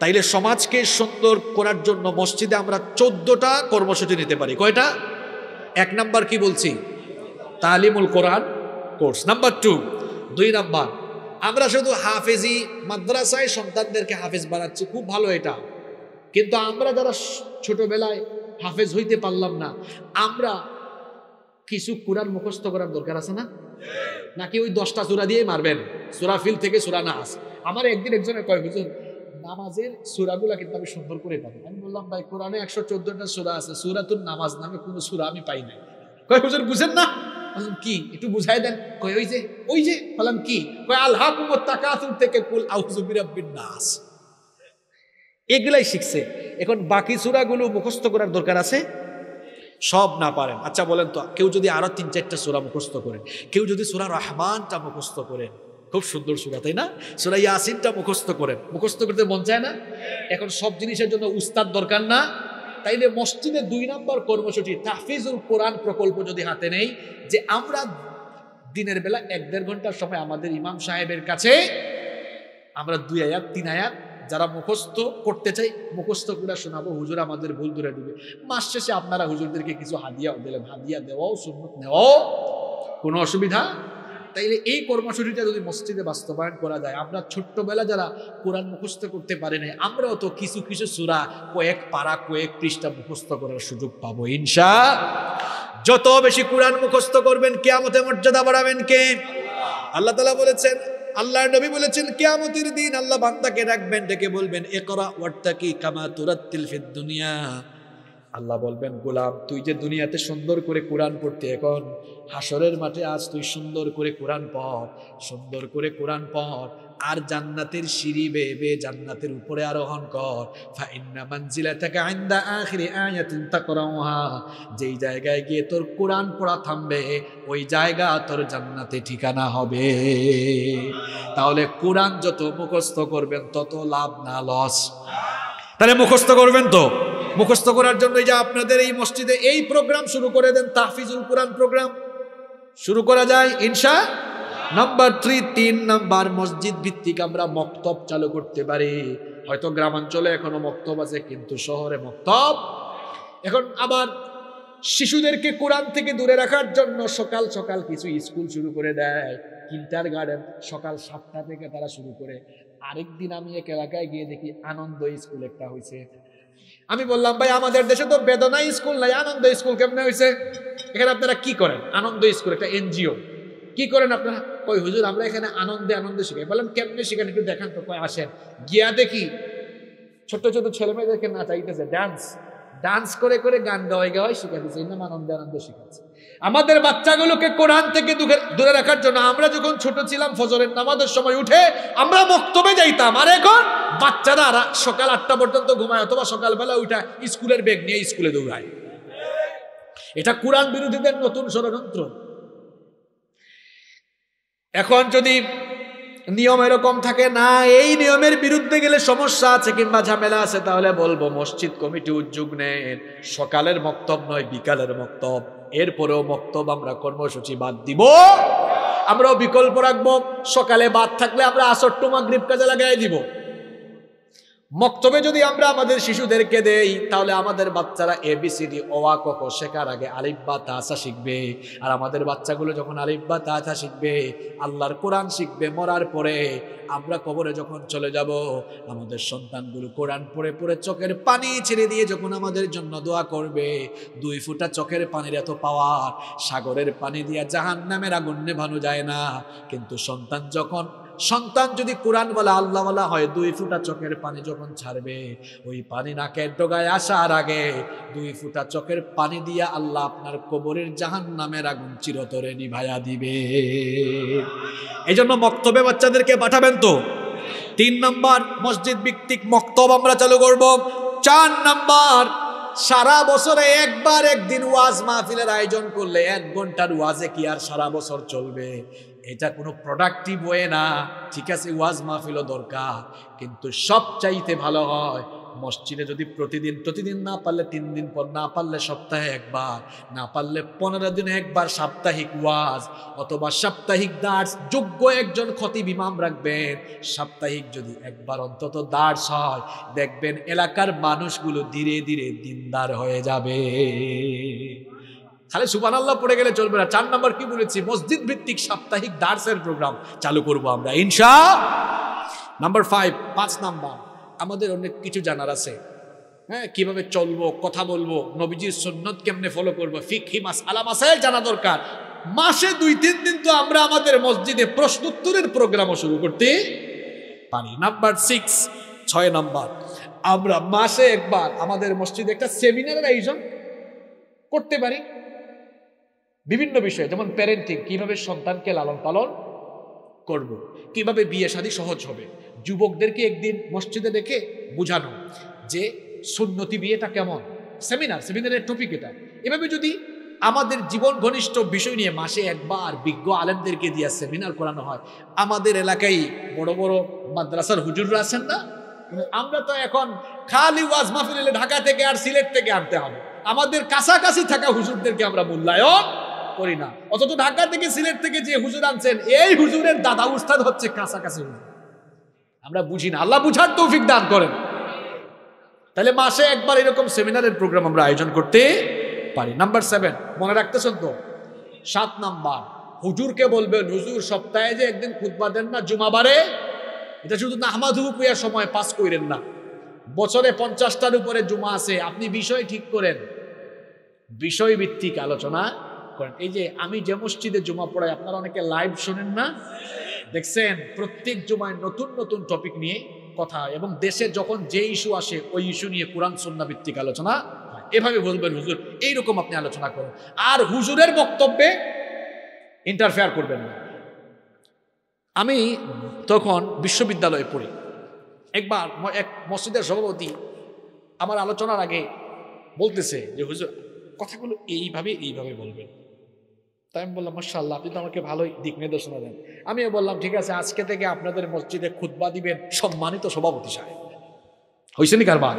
তাইলে সমাজকে সুন্দর করার জন্য মসজিদে আমরা চোদ্দটা কর্মসূচি নিতে পারি কয়টা এক নাম্বার কি বলছি তালিমুল কোরআন কোর্স নাম্বার টু দুই নাম্বার আমরা শুধু হাফেজি মাদ্রাসায় সন্তানদেরকে হাফেজ বানাচ্ছি খুব ভালো এটা কিন্তু আমরা যারা ছোটবেলায় হাফেজ হইতে পারলাম না আমরা কিছু কোরআন মুখস্থ করার দরকার আছে না নাকি ওই দশটা সুরা দিয়ে মারবেন সুরা ফিল থেকে সুরা আস আমার একদিন একজনের কয় বুঝুন নামাজের সুরাগুলা কিন্তু আমি সুন্দর করে পাবো আমি বললাম ভাই কোরআনে একশো চোদ্দটা সুরা আছে সুরাতুর নামাজ নামে কোনো সুরা আমি পাই নাই কয় হুজুর বুঝেন না কি একটু বুঝাই দেন কই ওই যে ওই যে বললাম কি কই আল্লাহ তাকাতুর থেকে কুল বিরাব্বিন নাস এগুলাই শিখছে এখন বাকি সুরাগুলো মুখস্থ করার দরকার আছে সব না পারেন আচ্ছা বলেন তো কেউ যদি আরও তিন চারটা সুরা মুখস্থ করেন কেউ যদি সুরা রহমানটা মুখস্থ করেন খুব সুন্দর সুরা তাই না সুরা ইয়াসিনটা মুখস্থ করেন মুখস্থ করতে মন চায় না এখন সব জিনিসের জন্য উস্তাদ দরকার না তাইলে মসজিদে দুই নম্বর কর্মসূচি তাহফিজুল কোরআন প্রকল্প যদি হাতে নেই যে আমরা দিনের বেলা এক দেড় ঘন্টার সময় আমাদের ইমাম সাহেবের কাছে আমরা দুই আয়াত তিন আয়াত যারা মুখস্থ করতে চাই মুখস্থ করে শোনাবো হুজুর আমাদের ভুল ধরে দিবে মাস শেষে আপনারা হুজুরদেরকে কিছু হাদিয়াও দিলেন হাদিয়া দেওয়াও সুন্নত নেওয়াও কোনো অসুবিধা তাইলে এই কর্মসূচিটা যদি মসজিদে বাস্তবায়ন করা যায় আমরা ছোট্টবেলা যারা কোরআন মুখস্থ করতে পারে নাই আমরাও তো কিছু কিছু সুরা কয়েক পাড়া কয়েক পৃষ্ঠা মুখস্থ করার সুযোগ পাবো ইনশা যত বেশি কোরআন মুখস্থ করবেন কেয়ামতে মর্যাদা বাড়াবেন কে আল্লাহ তালা বলেছেন আল্লাহ নবী বলেছেন কেয়ামতের দিন আল্লাহ বান্দাকে রাখবেন ডেকে বলবেন একরা কি কামা তুরাত্তিল ফিদ দুনিয়া আল্লাহ বলবেন গোলাম তুই যে দুনিয়াতে সুন্দর করে কোরআন পড়তে এখন হাসরের মাঠে আজ তুই সুন্দর করে কোরআন পড় সুন্দর করে কোরআন পড় আর জান্নাতের সিঁড়ি বেয়ে বেয়ে জান্নাতের উপরে আরোহণ কর ফাইন্না মানজিলা থেকে আইন্দা আখিরি আয়া চিন্তা কর যেই জায়গায় গিয়ে তোর কোরআন পড়া থামবে ওই জায়গা তোর জান্নাতে ঠিকানা হবে তাহলে কোরআন যত মুখস্থ করবেন তত লাভ না লস তাহলে মুখস্থ করবেন তো মুখস্থ করার জন্য যে আপনাদের এই মসজিদে এই প্রোগ্রাম শুরু করে দেন তাহফিজুল কোরআন প্রোগ্রাম শুরু করা যায় ইনশা নাম্বার থ্রি তিন নাম্বার মসজিদ ভিত্তিক আমরা মক্তব চালু করতে পারি হয়তো গ্রামাঞ্চলে এখনো মক্তব আছে কিন্তু শহরে মক্তব এখন আবার শিশুদেরকে কোরআন থেকে দূরে রাখার জন্য সকাল সকাল কিছু স্কুল শুরু করে দেয় ইন্টার গার্ডেন সকাল সাতটা থেকে তারা শুরু করে আরেক দিন আমি এক এলাকায় গিয়ে দেখি আনন্দ স্কুল একটা হয়েছে আমি বললাম ভাই আমাদের দেশে তো বেদনা স্কুল নাই আনন্দ স্কুল কেমনে হয়েছে এখানে আপনারা কি করেন আনন্দ স্কুল একটা এনজিও কি করেন আপনারা কই হুজুর আমরা এখানে আনন্দে আনন্দে শিখাই বললাম কেমনে শিখেন একটু দেখান তো কয় আসেন গিয়া দেখি ছোট ছোট ছেলে মেয়েদেরকে নাচাইতেছে ডান্স ডান্স করে করে গান গাওয়াই গাওয়াই শিখাইতেছে এর নাম আনন্দে আনন্দে শিখাচ্ছে আমাদের বাচ্চাগুলোকে কোরআন থেকে দূরে রাখার জন্য আমরা যখন ছোট ছিলাম ফজরের নামাজের সময় উঠে আমরা বক্তব্যে যাইতাম আর এখন বাচ্চারা সকাল আটটা পর্যন্ত ঘুমায় অথবা সকালবেলা উঠা স্কুলের ব্যাগ নিয়ে স্কুলে দৌড়ায় এটা কোরআন বিরোধীদের নতুন ষড়যন্ত্র এখন যদি নিয়ম এরকম থাকে না এই নিয়মের বিরুদ্ধে গেলে সমস্যা আছে কিংবা ঝামেলা আছে তাহলে বলবো মসজিদ কমিটি উদ্যোগ নেন সকালের মক্তব নয় বিকালের মক্তব এরপরেও মক্তব আমরা কর্মসূচি বাদ দিব আমরাও বিকল্প রাখবো সকালে বাদ থাকলে আমরা আসর টুমা মাগরীব কাজে লাগাই দিব মক্তবে যদি আমরা আমাদের শিশুদেরকে দেই তাহলে আমাদের বাচ্চারা এ বি সি ডি অ আ ক শেখার আগে আলিফ বা তাসা শিখবে আর আমাদের বাচ্চাগুলো যখন আলিফ বা তাসা শিখবে আল্লাহর কোরআন শিখবে মরার পরে আমরা কবরে যখন চলে যাব আমাদের সন্তানগুলো কোরআন পড়ে পড়ে চোখের পানি ছেড়ে দিয়ে যখন আমাদের জন্য দোয়া করবে দুই ফুটা চোখের পানির এত পাওয়ার সাগরের পানি দিয়া জাহান নামের আগুন নেভানো যায় না কিন্তু সন্তান যখন সন্তান যদি কোরআন বলা হয় দুই ফুটা চোখের পানি যখন ছাড়বে ওই পানি নাকের ডোগায় আসার আগে দুই ফুটা চোখের পানি দিয়ে আল্লাহ আপনার কবরের জাহান নামের আগুন চিরতরে নিভাইয়া দিবে এই জন্য মক্তবে বাচ্চাদেরকে পাঠাবেন তো তিন নম্বর মসজিদ ভিত্তিক মক্তব আমরা চালু করব চার নম্বর সারা বছরে একবার একদিন ওয়াজ মাহফিলের আয়োজন করলে এক ঘন্টার ওয়াজে কি আর সারা বছর চলবে এটা কোনো প্রোডাক্টিভ ওয়ে না ঠিক আছে ওয়াজ মাহফিলও দরকার কিন্তু সব চাইতে ভালো হয় মসজিদে যদি প্রতিদিন প্রতিদিন না পারলে তিন দিন পর না পারলে সপ্তাহে একবার না পারলে পনেরো দিনে একবার সাপ্তাহিক ওয়াজ অথবা সাপ্তাহিক দার্স যোগ্য একজন ক্ষতি বিমাম রাখবেন সাপ্তাহিক যদি একবার অন্তত দার্স হয় দেখবেন এলাকার মানুষগুলো ধীরে ধীরে দিনদার হয়ে যাবে খালি সুবান আল্লাহ পড়ে গেলে চলবে না চার নম্বর কি বলেছি মসজিদ ভিত্তিক সাপ্তাহিক দার্সের প্রোগ্রাম চালু করব আমরা ইনশা নাম্বার ফাইভ পাঁচ নাম্বার আমাদের অনেক কিছু জানার আছে হ্যাঁ কীভাবে চলবো কথা বলবো নবীজির সন্ন্যত কেমনে ফলো করবো ফিকি মাস আলা মাসায় জানা দরকার মাসে দুই তিন দিন তো আমরা আমাদের মসজিদে প্রশ্নোত্তরের প্রোগ্রামও শুরু করতে পারি নাম্বার সিক্স ছয় নাম্বার আমরা মাসে একবার আমাদের মসজিদে একটা সেমিনারের আয়োজন করতে পারি বিভিন্ন বিষয় যেমন প্যারেন্টিং কিভাবে সন্তানকে লালন পালন করব। কিভাবে বিয়ে শাদী সহজ হবে যুবকদেরকে একদিন মসজিদে দেখে বুঝানো যে সুন্নতি বিয়েটা কেমন সেমিনার সেমিনারের টপিক এটা এভাবে যদি আমাদের জীবন ঘনিষ্ঠ বিষয় নিয়ে মাসে একবার বিজ্ঞ আলেমদেরকে দিয়ে সেমিনার করানো হয় আমাদের এলাকায় বড় বড় মাদ্রাসার হুজুররা আছেন না আমরা তো এখন খালি ওয়াজ মাহফিল ঢাকা থেকে আর সিলেট থেকে আনতে হবে আমাদের কাছাকাছি থাকা হুজুরদেরকে আমরা মূল্যায়ন করি না অথচ ঢাকা থেকে সিলেট থেকে যে হুজুর আনছেন এই হুজুরের দাদা উস্তাদ হচ্ছে কাছাকাছি আমরা বুঝি না আল্লাহ বুঝার তৌফিক দান করেন তাহলে মাসে একবার এরকম সেমিনারের প্রোগ্রাম আমরা আয়োজন করতে পারি নাম্বার সেভেন মনে রাখতেছেন তো সাত নাম্বার হুজুরকে বলবেন হুজুর সপ্তাহে যে একদিন খুদবা দেন না জুমাবারে এটা শুধু নাহমাদ হুকুয়ার সময় পাস করেন না বছরে পঞ্চাশটার উপরে জুমা আছে আপনি বিষয় ঠিক করেন বিষয় ভিত্তিক আলোচনা করেন এই যে আমি যে মসজিদে জুমা পড়াই আপনারা অনেকে লাইভ শোনেন না দেখছেন প্রত্যেক জুমায় নতুন নতুন টপিক নিয়ে কথা এবং দেশে যখন যে ইস্যু আসে ওই ইস্যু নিয়ে কোরআন সন্না ভিত্তিক আলোচনা এভাবে বলবেন হুজুর এইরকম আপনি আলোচনা করেন আর হুজুরের বক্তব্যে ইন্টারফেয়ার করবেন না আমি তখন বিশ্ববিদ্যালয়ে পড়ি একবার এক মসজিদের সভাপতি আমার আলোচনার আগে বলতেছে যে হুজুর কথাগুলো এইভাবে এইভাবে বলবেন তাই আমি বললাম মার্শাল্লাহ আপনি তো আমাকে ভালোই দিক নির্দেশনা দেন আমিও বললাম ঠিক আছে আজকে থেকে আপনাদের মসজিদে খুদবা দিবেন সম্মানিত সভাপতি সাহেব হয়েছে নি কারবার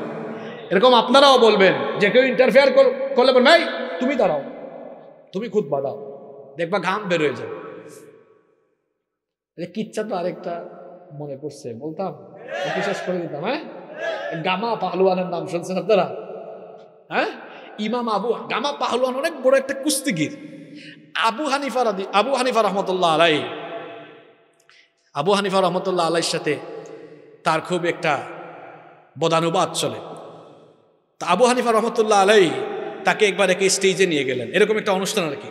এরকম আপনারাও বলবেন যে কেউ ইন্টারফেয়ার করলে ভাই তুমি দাঁড়াও তুমি খুদবা দাও দেখবা ঘাম বেরোয় যাবে কিচ্ছা তো আরেকটা মনে করছে বলতাম বিশ্বাস করে দিতাম হ্যাঁ গামা পাহলুয়ানের নাম শুনছেন আপনারা হ্যাঁ ইমাম আবু গামা পাহলুয়ান অনেক বড় একটা কুস্তিগির আবু হানিফার আবু হানিফা রহমতুল্লাহ আলাই আবু হানিফা রহমতুল্লাহ আলাইয়ের সাথে তার খুব একটা বদানুবাদ চলে তা আবু হানিফা রহমতুল্লাহ আলাই তাকে একবার একে স্টেজে নিয়ে গেলেন এরকম একটা অনুষ্ঠান আর কি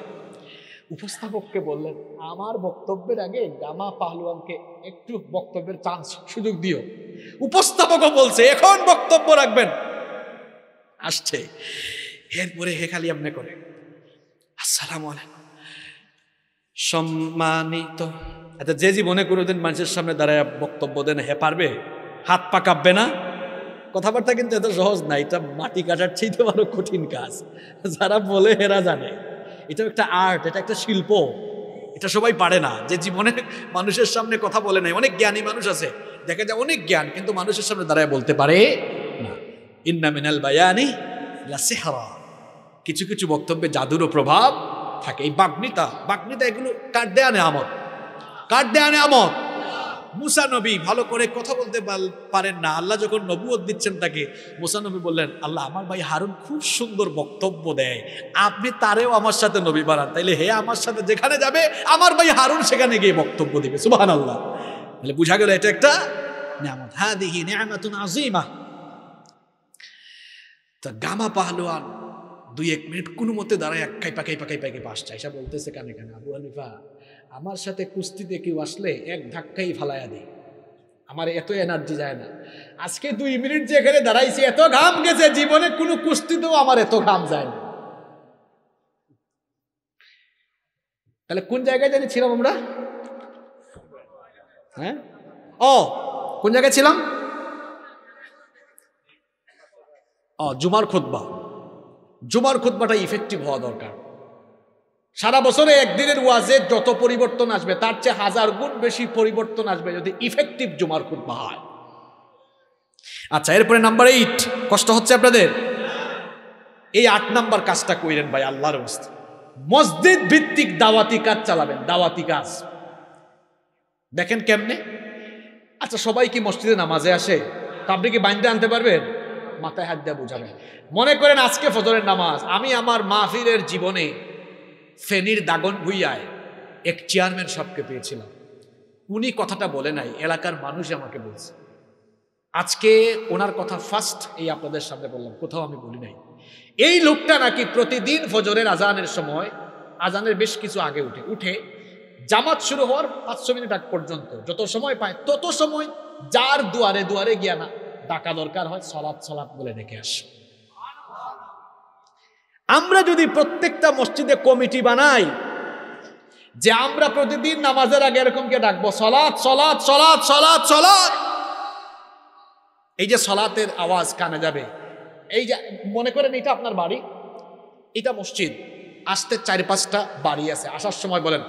উপস্থাপককে বললেন আমার বক্তব্যের আগে গামা পাহলুয়ানকে একটু বক্তব্যের চান্স সুযোগ দিও উপস্থাপকও বলছে এখন বক্তব্য রাখবেন আসছে এরপরে হে খালি আপনি করে আসসালামু আলাইকুম সম্মানিত আচ্ছা যে জীবনে কোনোদিন মানুষের সামনে দাঁড়ায় বক্তব্য দেন হে পারবে হাত পা কাঁপবে না কথাবার্তা কিন্তু এত সহজ না এটা মাটি কাটার চাইতে বড় কঠিন কাজ যারা বলে হেরা জানে এটা একটা আর্ট এটা একটা শিল্প এটা সবাই পারে না যে জীবনে মানুষের সামনে কথা বলে নাই অনেক জ্ঞানী মানুষ আছে দেখা যায় অনেক জ্ঞান কিন্তু মানুষের সামনে দাঁড়ায় বলতে পারে না ইন্না মিনাল বায়ানি লাসেহারা কিছু কিছু বক্তব্যে জাদুরও প্রভাব থাকে এই বাগ্নিতা বাগ্নিতা এগুলো কার দেয়া আমত কার দেয়া আমত মুসা নবী ভালো করে কথা বলতে পারেন না আল্লাহ যখন নবুয়ত দিচ্ছেন তাকে মুসা নবী বললেন আল্লাহ আমার ভাই হারুন খুব সুন্দর বক্তব্য দেয় আপনি তারেও আমার সাথে নবী বানান তাইলে হে আমার সাথে যেখানে যাবে আমার ভাই হারুন সেখানে গিয়ে বক্তব্য দিবে সুবাহান আল্লাহ তাহলে বুঝা গেল এটা একটা নিয়ামত হ্যাঁ দেখি নিয়ামাতুন আজিমা তা গামা পাহলোয়ান দুই এক মিনিট কোনো মতে দাঁড়ায় এক কাইপা কাইপা কাইপা কাইপা আসছে এসা বলতেছে কানে কানে আবু হানিফা আমার সাথে কুস্তিতে কেউ আসলে এক ধাক্কাই ফালাইয়া দেয় আমার এত এনার্জি যায় না আজকে দুই মিনিট যে এখানে দাঁড়াইছি এত ঘাম গেছে জীবনে কোনো কুস্তিতেও আমার এত ঘাম যায় না তাহলে কোন জায়গায় জানি ছিলাম আমরা হ্যাঁ ও কোন জায়গায় ছিলাম ও জুমার খোদবা জুমার খুদ্বাটা ইফেক্টিভ হওয়া দরকার সারা বছরে একদিনের ওয়াজে যত পরিবর্তন আসবে তার চেয়ে হাজার গুণ বেশি পরিবর্তন আসবে যদি ইফেক্টিভ জুমার খুদ্া হয় আচ্ছা এরপরে নাম্বার এইট কষ্ট হচ্ছে আপনাদের এই আট নাম্বার কাজটা কইলেন ভাই আল্লাহর মসজিদ ভিত্তিক দাওয়াতি কাজ চালাবেন দাওয়াতি কাজ দেখেন কেমনে আচ্ছা সবাই কি মসজিদে নামাজে আসে তা আপনি কি বাইন্দে আনতে পারবেন মাথায় হাত দিয়ে বোঝাবে মনে করেন আজকে ফজরের নামাজ আমি আমার মাহফিরের জীবনে ফেনির দাগন ভুইয়ায় এক চেয়ারম্যান সবকে পেয়েছিলাম উনি কথাটা বলে নাই এলাকার মানুষ আমাকে বলছে আজকে ওনার কথা ফার্স্ট এই আপনাদের সামনে বললাম কোথাও আমি বলি নাই এই লোকটা নাকি প্রতিদিন ফজরের আজানের সময় আজানের বেশ কিছু আগে উঠে উঠে জামাত শুরু হওয়ার পাঁচশো মিনিট আগ পর্যন্ত যত সময় পায় তত সময় যার দুয়ারে দুয়ারে গিয়া না টাকা দরকার হয় সলাপ সলাপ বলে দেখে আস আমরা যদি প্রত্যেকটা মসজিদে কমিটি বানাই যে আমরা প্রতিদিন নামাজের আগে কে ডাকবো সলাদ সলাদ সলাদ সলাদ সলাদ এই যে সলাতের আওয়াজ কানে যাবে এই যে মনে করেন এটা আপনার বাড়ি এটা মসজিদ আসতে চারি পাঁচটা বাড়ি আছে আসার সময় বলেন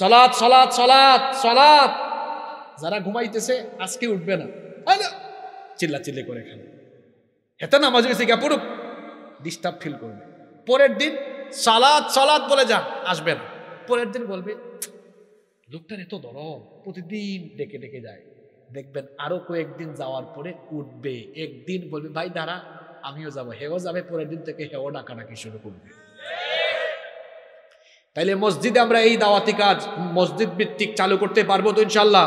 সলাদ সলাদ সলাদ সলাদ যারা ঘুমাইতেছে আজকে উঠবে না চিল্লা চিল্লি করে খান এত নামাজ গেছে গিয়ে পড়ুক ডিস্টার্ব ফিল করবে পরের দিন সালাদ সালাদ বলে যান আসবে না পরের দিন বলবে লোকটার এত দরম প্রতিদিন ডেকে ডেকে যায় দেখবেন আরো কয়েকদিন যাওয়ার পরে উঠবে একদিন বলবে ভাই দাঁড়া আমিও যাব হেও যাবে পরের দিন থেকে হেও ডাকাডাকি শুরু করবে তাইলে মসজিদে আমরা এই দাওয়াতি কাজ মসজিদ ভিত্তিক চালু করতে পারবো তো ইনশাল্লাহ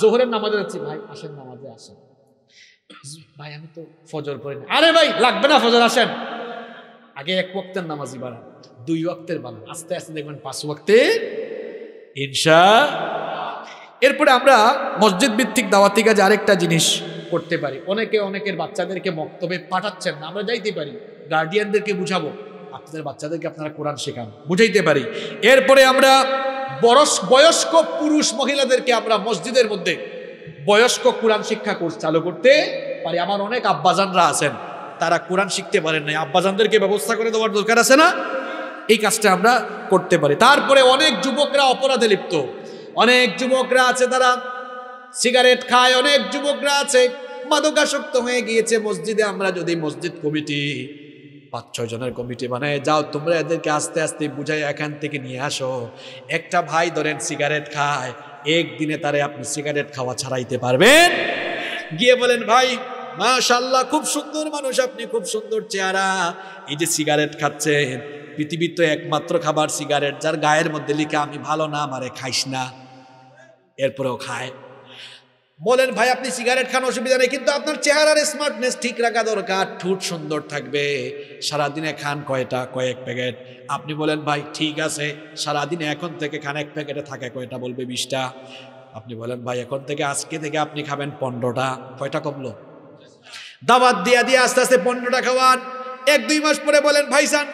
জোহরের নামাজে যাচ্ছি ভাই আসেন নামাজে আসেন ভাই আমি তো ফজর আরে ভাই লাগবে না ফজর আসেন আগে এক ওক্তের নামাজি বাড়ান দুই ওয়াক্তের বানান আস্তে আস্তে দেখবেন পাঁচ ওয়াক্তে ইনশা এরপরে আমরা মসজিদ ভিত্তিক দাওয়াতি কাজে আরেকটা জিনিস করতে পারি অনেকে অনেকের বাচ্চাদেরকে বক্তব্যে পাঠাচ্ছেন না আমরা যাইতে পারি গার্ডিয়ানদেরকে বুঝাবো আপনাদের বাচ্চাদেরকে আপনারা কোরআন শেখান বুঝাইতে পারি এরপরে আমরা বরস বয়স্ক পুরুষ মহিলাদেরকে আমরা মসজিদের মধ্যে বয়স্ক কোরআন শিক্ষা কোর্স চালু করতে পারি আমার অনেক আব্বাজানরা আছেন তারা কোরআন শিখতে পারেন নাই আব্বাজানদেরকে ব্যবস্থা করে দেওয়ার দরকার আছে না এই কাজটা আমরা করতে পারি তারপরে অনেক যুবকরা অপরাধে লিপ্ত অনেক যুবকরা আছে তারা সিগারেট খায় অনেক যুবকরা আছে মাদকাসক্ত হয়ে গিয়েছে মসজিদে আমরা যদি মসজিদ কমিটি পাঁচ ছয় জনের কমিটি মানে যাও তোমরা এদেরকে আস্তে আস্তে বুঝাই এখান থেকে নিয়ে আসো একটা ভাই ধরেন সিগারেট খায় একদিনে তারে আপনি সিগারেট খাওয়া ছাড়াইতে পারবেন গিয়ে বলেন ভাই মাশাল্লাহ খুব সুন্দর মানুষ আপনি খুব সুন্দর চেহারা এই যে সিগারেট খাচ্ছেন পৃথিবীর তো একমাত্র খাবার সিগারেট যার গায়ের মধ্যে লিখে আমি ভালো না আমারে খাইস না এরপরেও খায় বলেন ভাই আপনি সিগারেট খান অসুবিধা নেই কিন্তু আপনার চেহারার স্মার্টনেস ঠিক রাখা দরকার ঠুট সুন্দর থাকবে সারাদিনে খান কয়টা কয়েক প্যাকেট আপনি বলেন ভাই ঠিক আছে সারাদিনে এখন থেকে খান এক প্যাকেটে থাকে কয়টা বলবে বিশটা আপনি বলেন ভাই এখন থেকে আজকে থেকে আপনি খাবেন পনেরোটা কয়টা কমলো দাবাত দিয়া দিয়ে আস্তে আস্তে পনেরোটা খাওয়ান এক দুই মাস পরে বলেন ভাইজান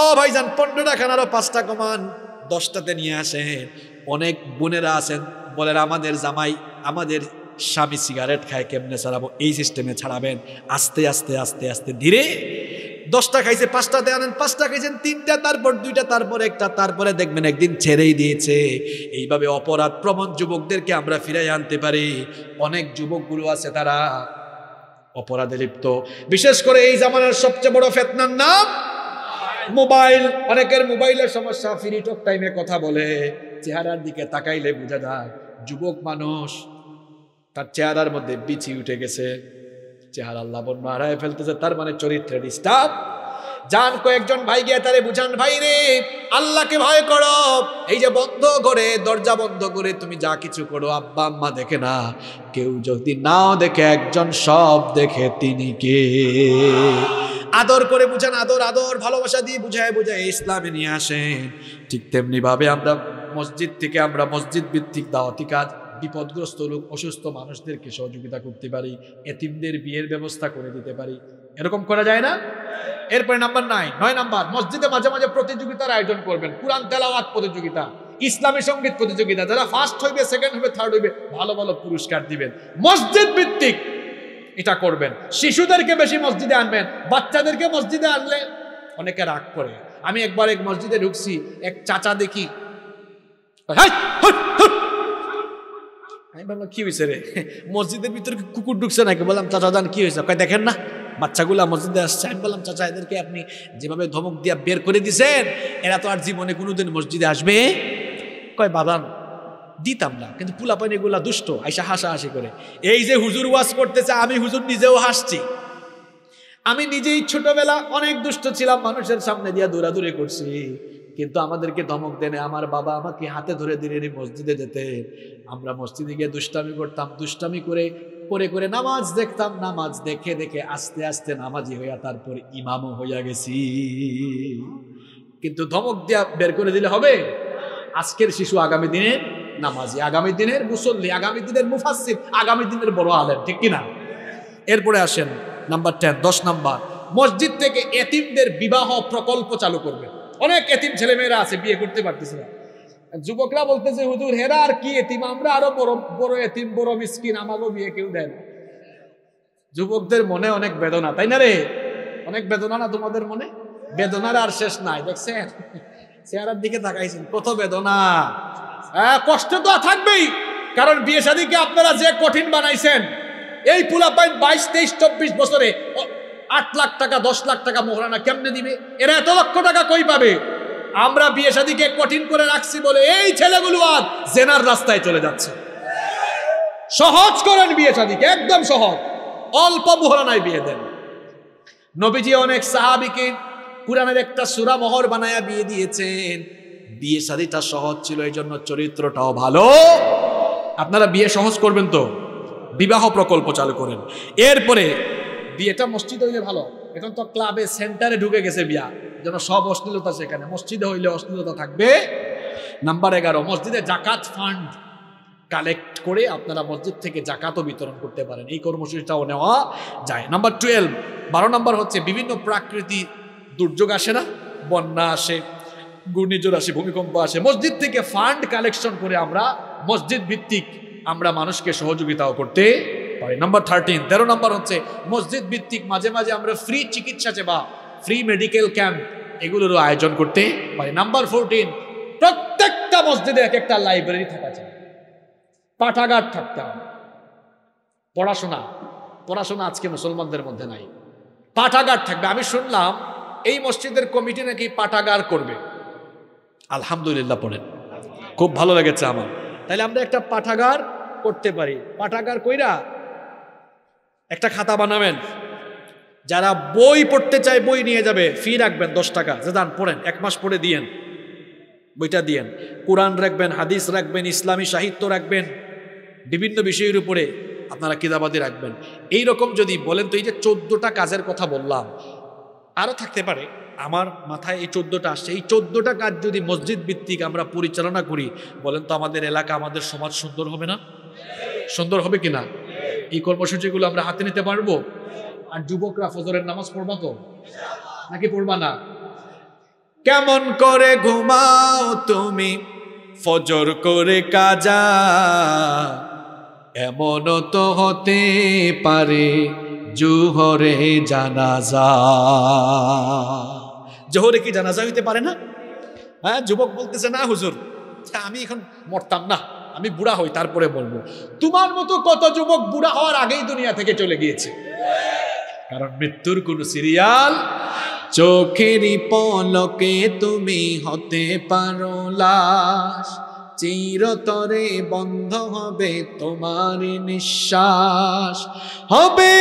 ও ভাইজান পনেরোটা খান আরো পাঁচটা কমান দশটাতে নিয়ে আসেন অনেক বোনেরা আছেন বলেন আমাদের জামাই আমাদের স্বামী সিগারেট খায় কেমনে ছাড়াবো এই সিস্টেমে ছাড়াবেন আস্তে আস্তে আস্তে আস্তে ধীরে দশটা খাইছে পাঁচটাতে আনেন পাঁচটা খাইছেন তিনটা তারপর দুইটা তারপর একটা তারপরে দেখবেন একদিন ছেড়েই দিয়েছে এইভাবে অপরাধ প্রবণ যুবকদেরকে আমরা ফিরাই আনতে পারি অনেক যুবকগুলো আছে তারা অপরাধে লিপ্ত বিশেষ করে এই জামানার সবচেয়ে বড় ফেতনার নাম মোবাইল অনেকের মোবাইলের সমস্যা ফ্রি টক টাইমে কথা বলে চেহারার দিকে তাকাইলে বোঝা যায় যুবক মানুষ তার চেহারার মধ্যে বিচি উঠে গেছে চেহারা লাবণ্য হারায় ফেলতেছে তার মানে চরিত্রের স্টাফ যান কয়েকজন ভাই গিয়ে তারে বুঝান ভাই রে আল্লাহকে ভয় করো এই যে বন্ধ করে দরজা বন্ধ করে তুমি যা কিছু করো আব্বা আম্মা দেখে না কেউ যদি নাও দেখে একজন সব দেখে তিনি কে আদর করে বুঝান আদর আদর ভালোবাসা দিয়ে বুঝায় বুঝায় ইসলামে নিয়ে আসেন ঠিক তেমনিভাবে আমরা মসজিদ থেকে আমরা মসজিদ ভিত্তিক দাওয়াতি কাজ বিপদগ্রস্ত লোক অসুস্থ মানুষদেরকে সহযোগিতা করতে পারি এতিমদের বিয়ের ব্যবস্থা করে দিতে পারি এরকম করা যায় না এরপরে নাম্বার নাই নয় নাম্বার মসজিদে মাঝে মাঝে প্রতিযোগিতার আয়োজন করবেন কোরআন তেলাওয়াত প্রতিযোগিতা ইসলামী সঙ্গীত প্রতিযোগিতা যারা ফার্স্ট হইবে সেকেন্ড হইবে থার্ড হইবে ভালো ভালো পুরস্কার দিবেন মসজিদ ভিত্তিক এটা করবেন শিশুদেরকে বেশি মসজিদে আনবেন বাচ্চাদেরকে মসজিদে আনলে অনেকে রাগ করে আমি একবার এক মসজিদে ঢুকছি এক চাচা দেখি আমি বাবা কি হয়েছে রে মসজিদের ভিতরে কুকুর ঢুকছে নাকি বললাম চাচা যান কি হয়েছে কয় দেখেন না বাচ্চাগুলা মসজিদে আসছে আমি বললাম চাচা এদেরকে আপনি যেভাবে ধমক দিয়া বের করে দিছেন এরা তো আর জীবনে কোনোদিন মসজিদে আসবে কয় বাবা দিতাম না কিন্তু পানি গুলা দুষ্ট আইসা হাসা হাসি করে এই যে হুজুর ওয়াজ করতেছে আমি হুজুর নিজেও হাসছি আমি নিজেই ছোটবেলা অনেক দুষ্ট ছিলাম মানুষের সামনে দিয়া দৌড়াদৌড়ি করছি কিন্তু আমাদেরকে ধমক দেনে আমার বাবা আমাকে হাতে ধরে দিলেন মসজিদে যেতে আমরা মসজিদে গিয়ে দুষ্টামি করতাম দুষ্টামি করে করে করে নামাজ দেখতাম নামাজ দেখে দেখে আস্তে আস্তে নামাজি হইয়া তারপর ইমামও হইয়া গেছি কিন্তু ধমক দেওয়া বের করে দিলে হবে আজকের শিশু আগামী দিনে নামাজি আগামী দিনের মুসল্লি আগামী দিনের মুফাসিদ আগামী দিনের বড় আলেম ঠিক কিনা এরপরে আসেন নাম্বার টেন দশ নাম্বার মসজিদ থেকে এতিমদের বিবাহ প্রকল্প চালু করবেন অনেক এতিম ছেলেমেয়েরা আছে বিয়ে করতে পারতেছে না যুবকরা বলতেছে হুজুর হেরা আর কি এতিম আমরা আরো বড় বড় এতিম বড় মিসকিন আমাকেও বিয়ে কেউ দেয় না যুবকদের মনে অনেক বেদনা তাই না রে অনেক বেদনা না তোমাদের মনে বেদনার আর শেষ নাই দেখছেন চেহারার দিকে তাকাইছেন কত বেদনা হ্যাঁ কষ্ট তো থাকবেই কারণ বিয়ে শাদীকে আপনারা যে কঠিন বানাইছেন এই পুলাপাইন বাইশ তেইশ চব্বিশ বছরে আট লাখ টাকা দশ লাখ টাকা মোহরানা কেমনে দিবে এরা এত লক্ষ টাকা কই পাবে আমরা বিয়ে শাদীকে কঠিন করে রাখছি বলে এই ছেলেগুলো আজ জেনার রাস্তায় চলে যাচ্ছে সহজ করেন বিয়ে শাদিকে একদম সহজ অল্প মোহরানায় বিয়ে দেন নবীজি অনেক সাহাবিকে কুরানের একটা সুরা মহর বানায়া বিয়ে দিয়েছেন বিয়ে শাদীটা সহজ ছিল এই জন্য চরিত্রটাও ভালো আপনারা বিয়ে সহজ করবেন তো বিবাহ প্রকল্প চালু করেন এরপরে বিয়েটা মসজিদে হইলে ভালো এখন তো ক্লাবে সেন্টারে ঢুকে গেছে বিয়া যেন সব অশ্লীলতা সেখানে মসজিদে হইলে অশ্লীলতা থাকবে নাম্বার এগারো মসজিদে জাকাত ফান্ড কালেক্ট করে আপনারা মসজিদ থেকে জাকাতও বিতরণ করতে পারেন এই কর্মসূচিটাও নেওয়া যায় নাম্বার টুয়েলভ বারো নাম্বার হচ্ছে বিভিন্ন প্রাকৃতিক দুর্যোগ আসে না বন্যা আসে ঘূর্ণিঝড় আসে ভূমিকম্প আসে মসজিদ থেকে ফান্ড কালেকশন করে আমরা মসজিদ ভিত্তিক আমরা মানুষকে সহযোগিতাও করতে পারে নাম্বার থার্টিন তেরো নম্বর হচ্ছে মসজিদ ভিত্তিক মাঝে মাঝে আমরা ফ্রি চিকিৎসা সেবা ফ্রি মেডিকেল ক্যাম্প এগুলোরও আয়োজন করতে পারে নাম্বার ফোরটিন প্রত্যেকটা মসজিদে এক একটা লাইব্রেরি থাকা চাই পাঠাগার থাকতে হবে পড়াশোনা পড়াশোনা আজকে মুসলমানদের মধ্যে নাই পাঠাগার থাকবে আমি শুনলাম এই মসজিদের কমিটি নাকি পাঠাগার করবে আলহামদুলিল্লাহ পড়েন খুব ভালো লেগেছে আমার তাহলে আমরা একটা পাঠাগার করতে পারি পাঠাগার কইরা একটা খাতা বানাবেন যারা বই পড়তে চায় বই নিয়ে যাবে ফি রাখবেন দশ টাকা যে দান পড়েন এক মাস পরে দিয়েন বইটা দিয়েন কোরআন রাখবেন হাদিস রাখবেন ইসলামী সাহিত্য রাখবেন বিভিন্ন বিষয়ের উপরে আপনারা কিতাবাদি রাখবেন এই রকম যদি বলেন তো এই যে চোদ্দোটা কাজের কথা বললাম আরও থাকতে পারে আমার মাথায় এই চোদ্দোটা আসছে এই চোদ্দোটা কাজ যদি মসজিদ ভিত্তিক আমরা পরিচালনা করি বলেন তো আমাদের এলাকা আমাদের সমাজ সুন্দর হবে না সুন্দর হবে কি না এই কর্মসূচিগুলো আমরা হাতে নিতে পারবো আর যুবকরা ফজরের নামাজ পড়বা তো নাকি পড়বা না কেমন করে ঘুমাও তুমি ফজর করে কাজা এমন তো হতে পারে জুহরে জানাজা জোহরে কি জানাজা হইতে পারে না হ্যাঁ যুবক বলতেছে না হুজুর আমি এখন মরতাম না আমি বুড়া হই তারপরে বলবো তোমার মতো কত যুবক বুড়া হওয়ার আগেই দুনিয়া থেকে চলে গিয়েছে কারণ মৃত্যুর কোনো সিরিয়াল চোখেরই পলকে তুমি হতে পারো লাশ চিরতরে বন্ধ হবে তোমার নিঃশ্বাস হবে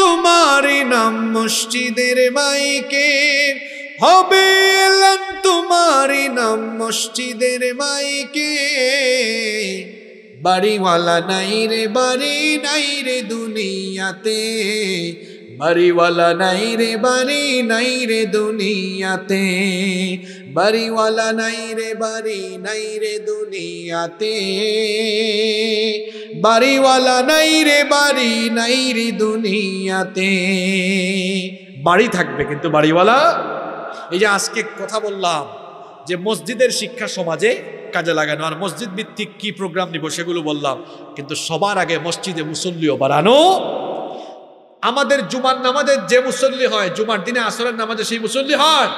তোমার নাম মসজিদের মাইকের হবে এলাম তোমারই নাম মসজিদের মাইকে বাড়িওয়ালা নাই রে বাড়ি নাই রে দুনিয়াতে বাড়িওয়ালা নাই রে বাড়ি নাই রে দুনিয়াতে বাড়িওয়ালা নাই রে বাড়ি নাই রে দুনিয়াতে বাড়িওয়ালা নাই রে বাড়ি নাই রে দুনিয়াতে বাড়ি থাকবে কিন্তু বাড়িওয়ালা এই যে আজকে কথা বললাম যে মসজিদের শিক্ষা সমাজে কাজে লাগানো আর মসজিদ ভিত্তিক কি প্রোগ্রাম নিব সেগুলো বললাম কিন্তু সবার আগে মসজিদে মুসল্লিও বাড়ানো আমাদের জুমার নামাজের যে মুসল্লি হয় জুমার দিনে আসরের নামাজে সেই মুসল্লি হয়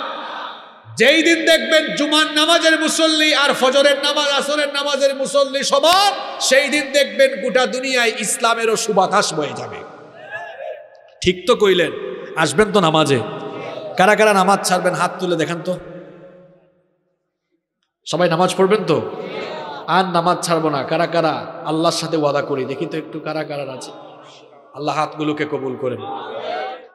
যেই দিন দেখবেন জুমার নামাজের মুসল্লি আর ফজরের নামাজ আসরের নামাজের মুসল্লি সবার সেই দিন দেখবেন গোটা দুনিয়ায় ইসলামেরও সুবাতাস বয়ে যাবে ঠিক তো কইলেন আসবেন তো নামাজে কারা কারা নামাজ ছাড়বেন হাত তুলে দেখেন তো সবাই নামাজ পড়বেন তো আর নামাজ ছাড়বো না কারা কারা আল্লাহর সাথে ওয়াদা করি দেখি তো একটু কারা কারা আছে আল্লাহ হাতগুলোকে কবুল করেন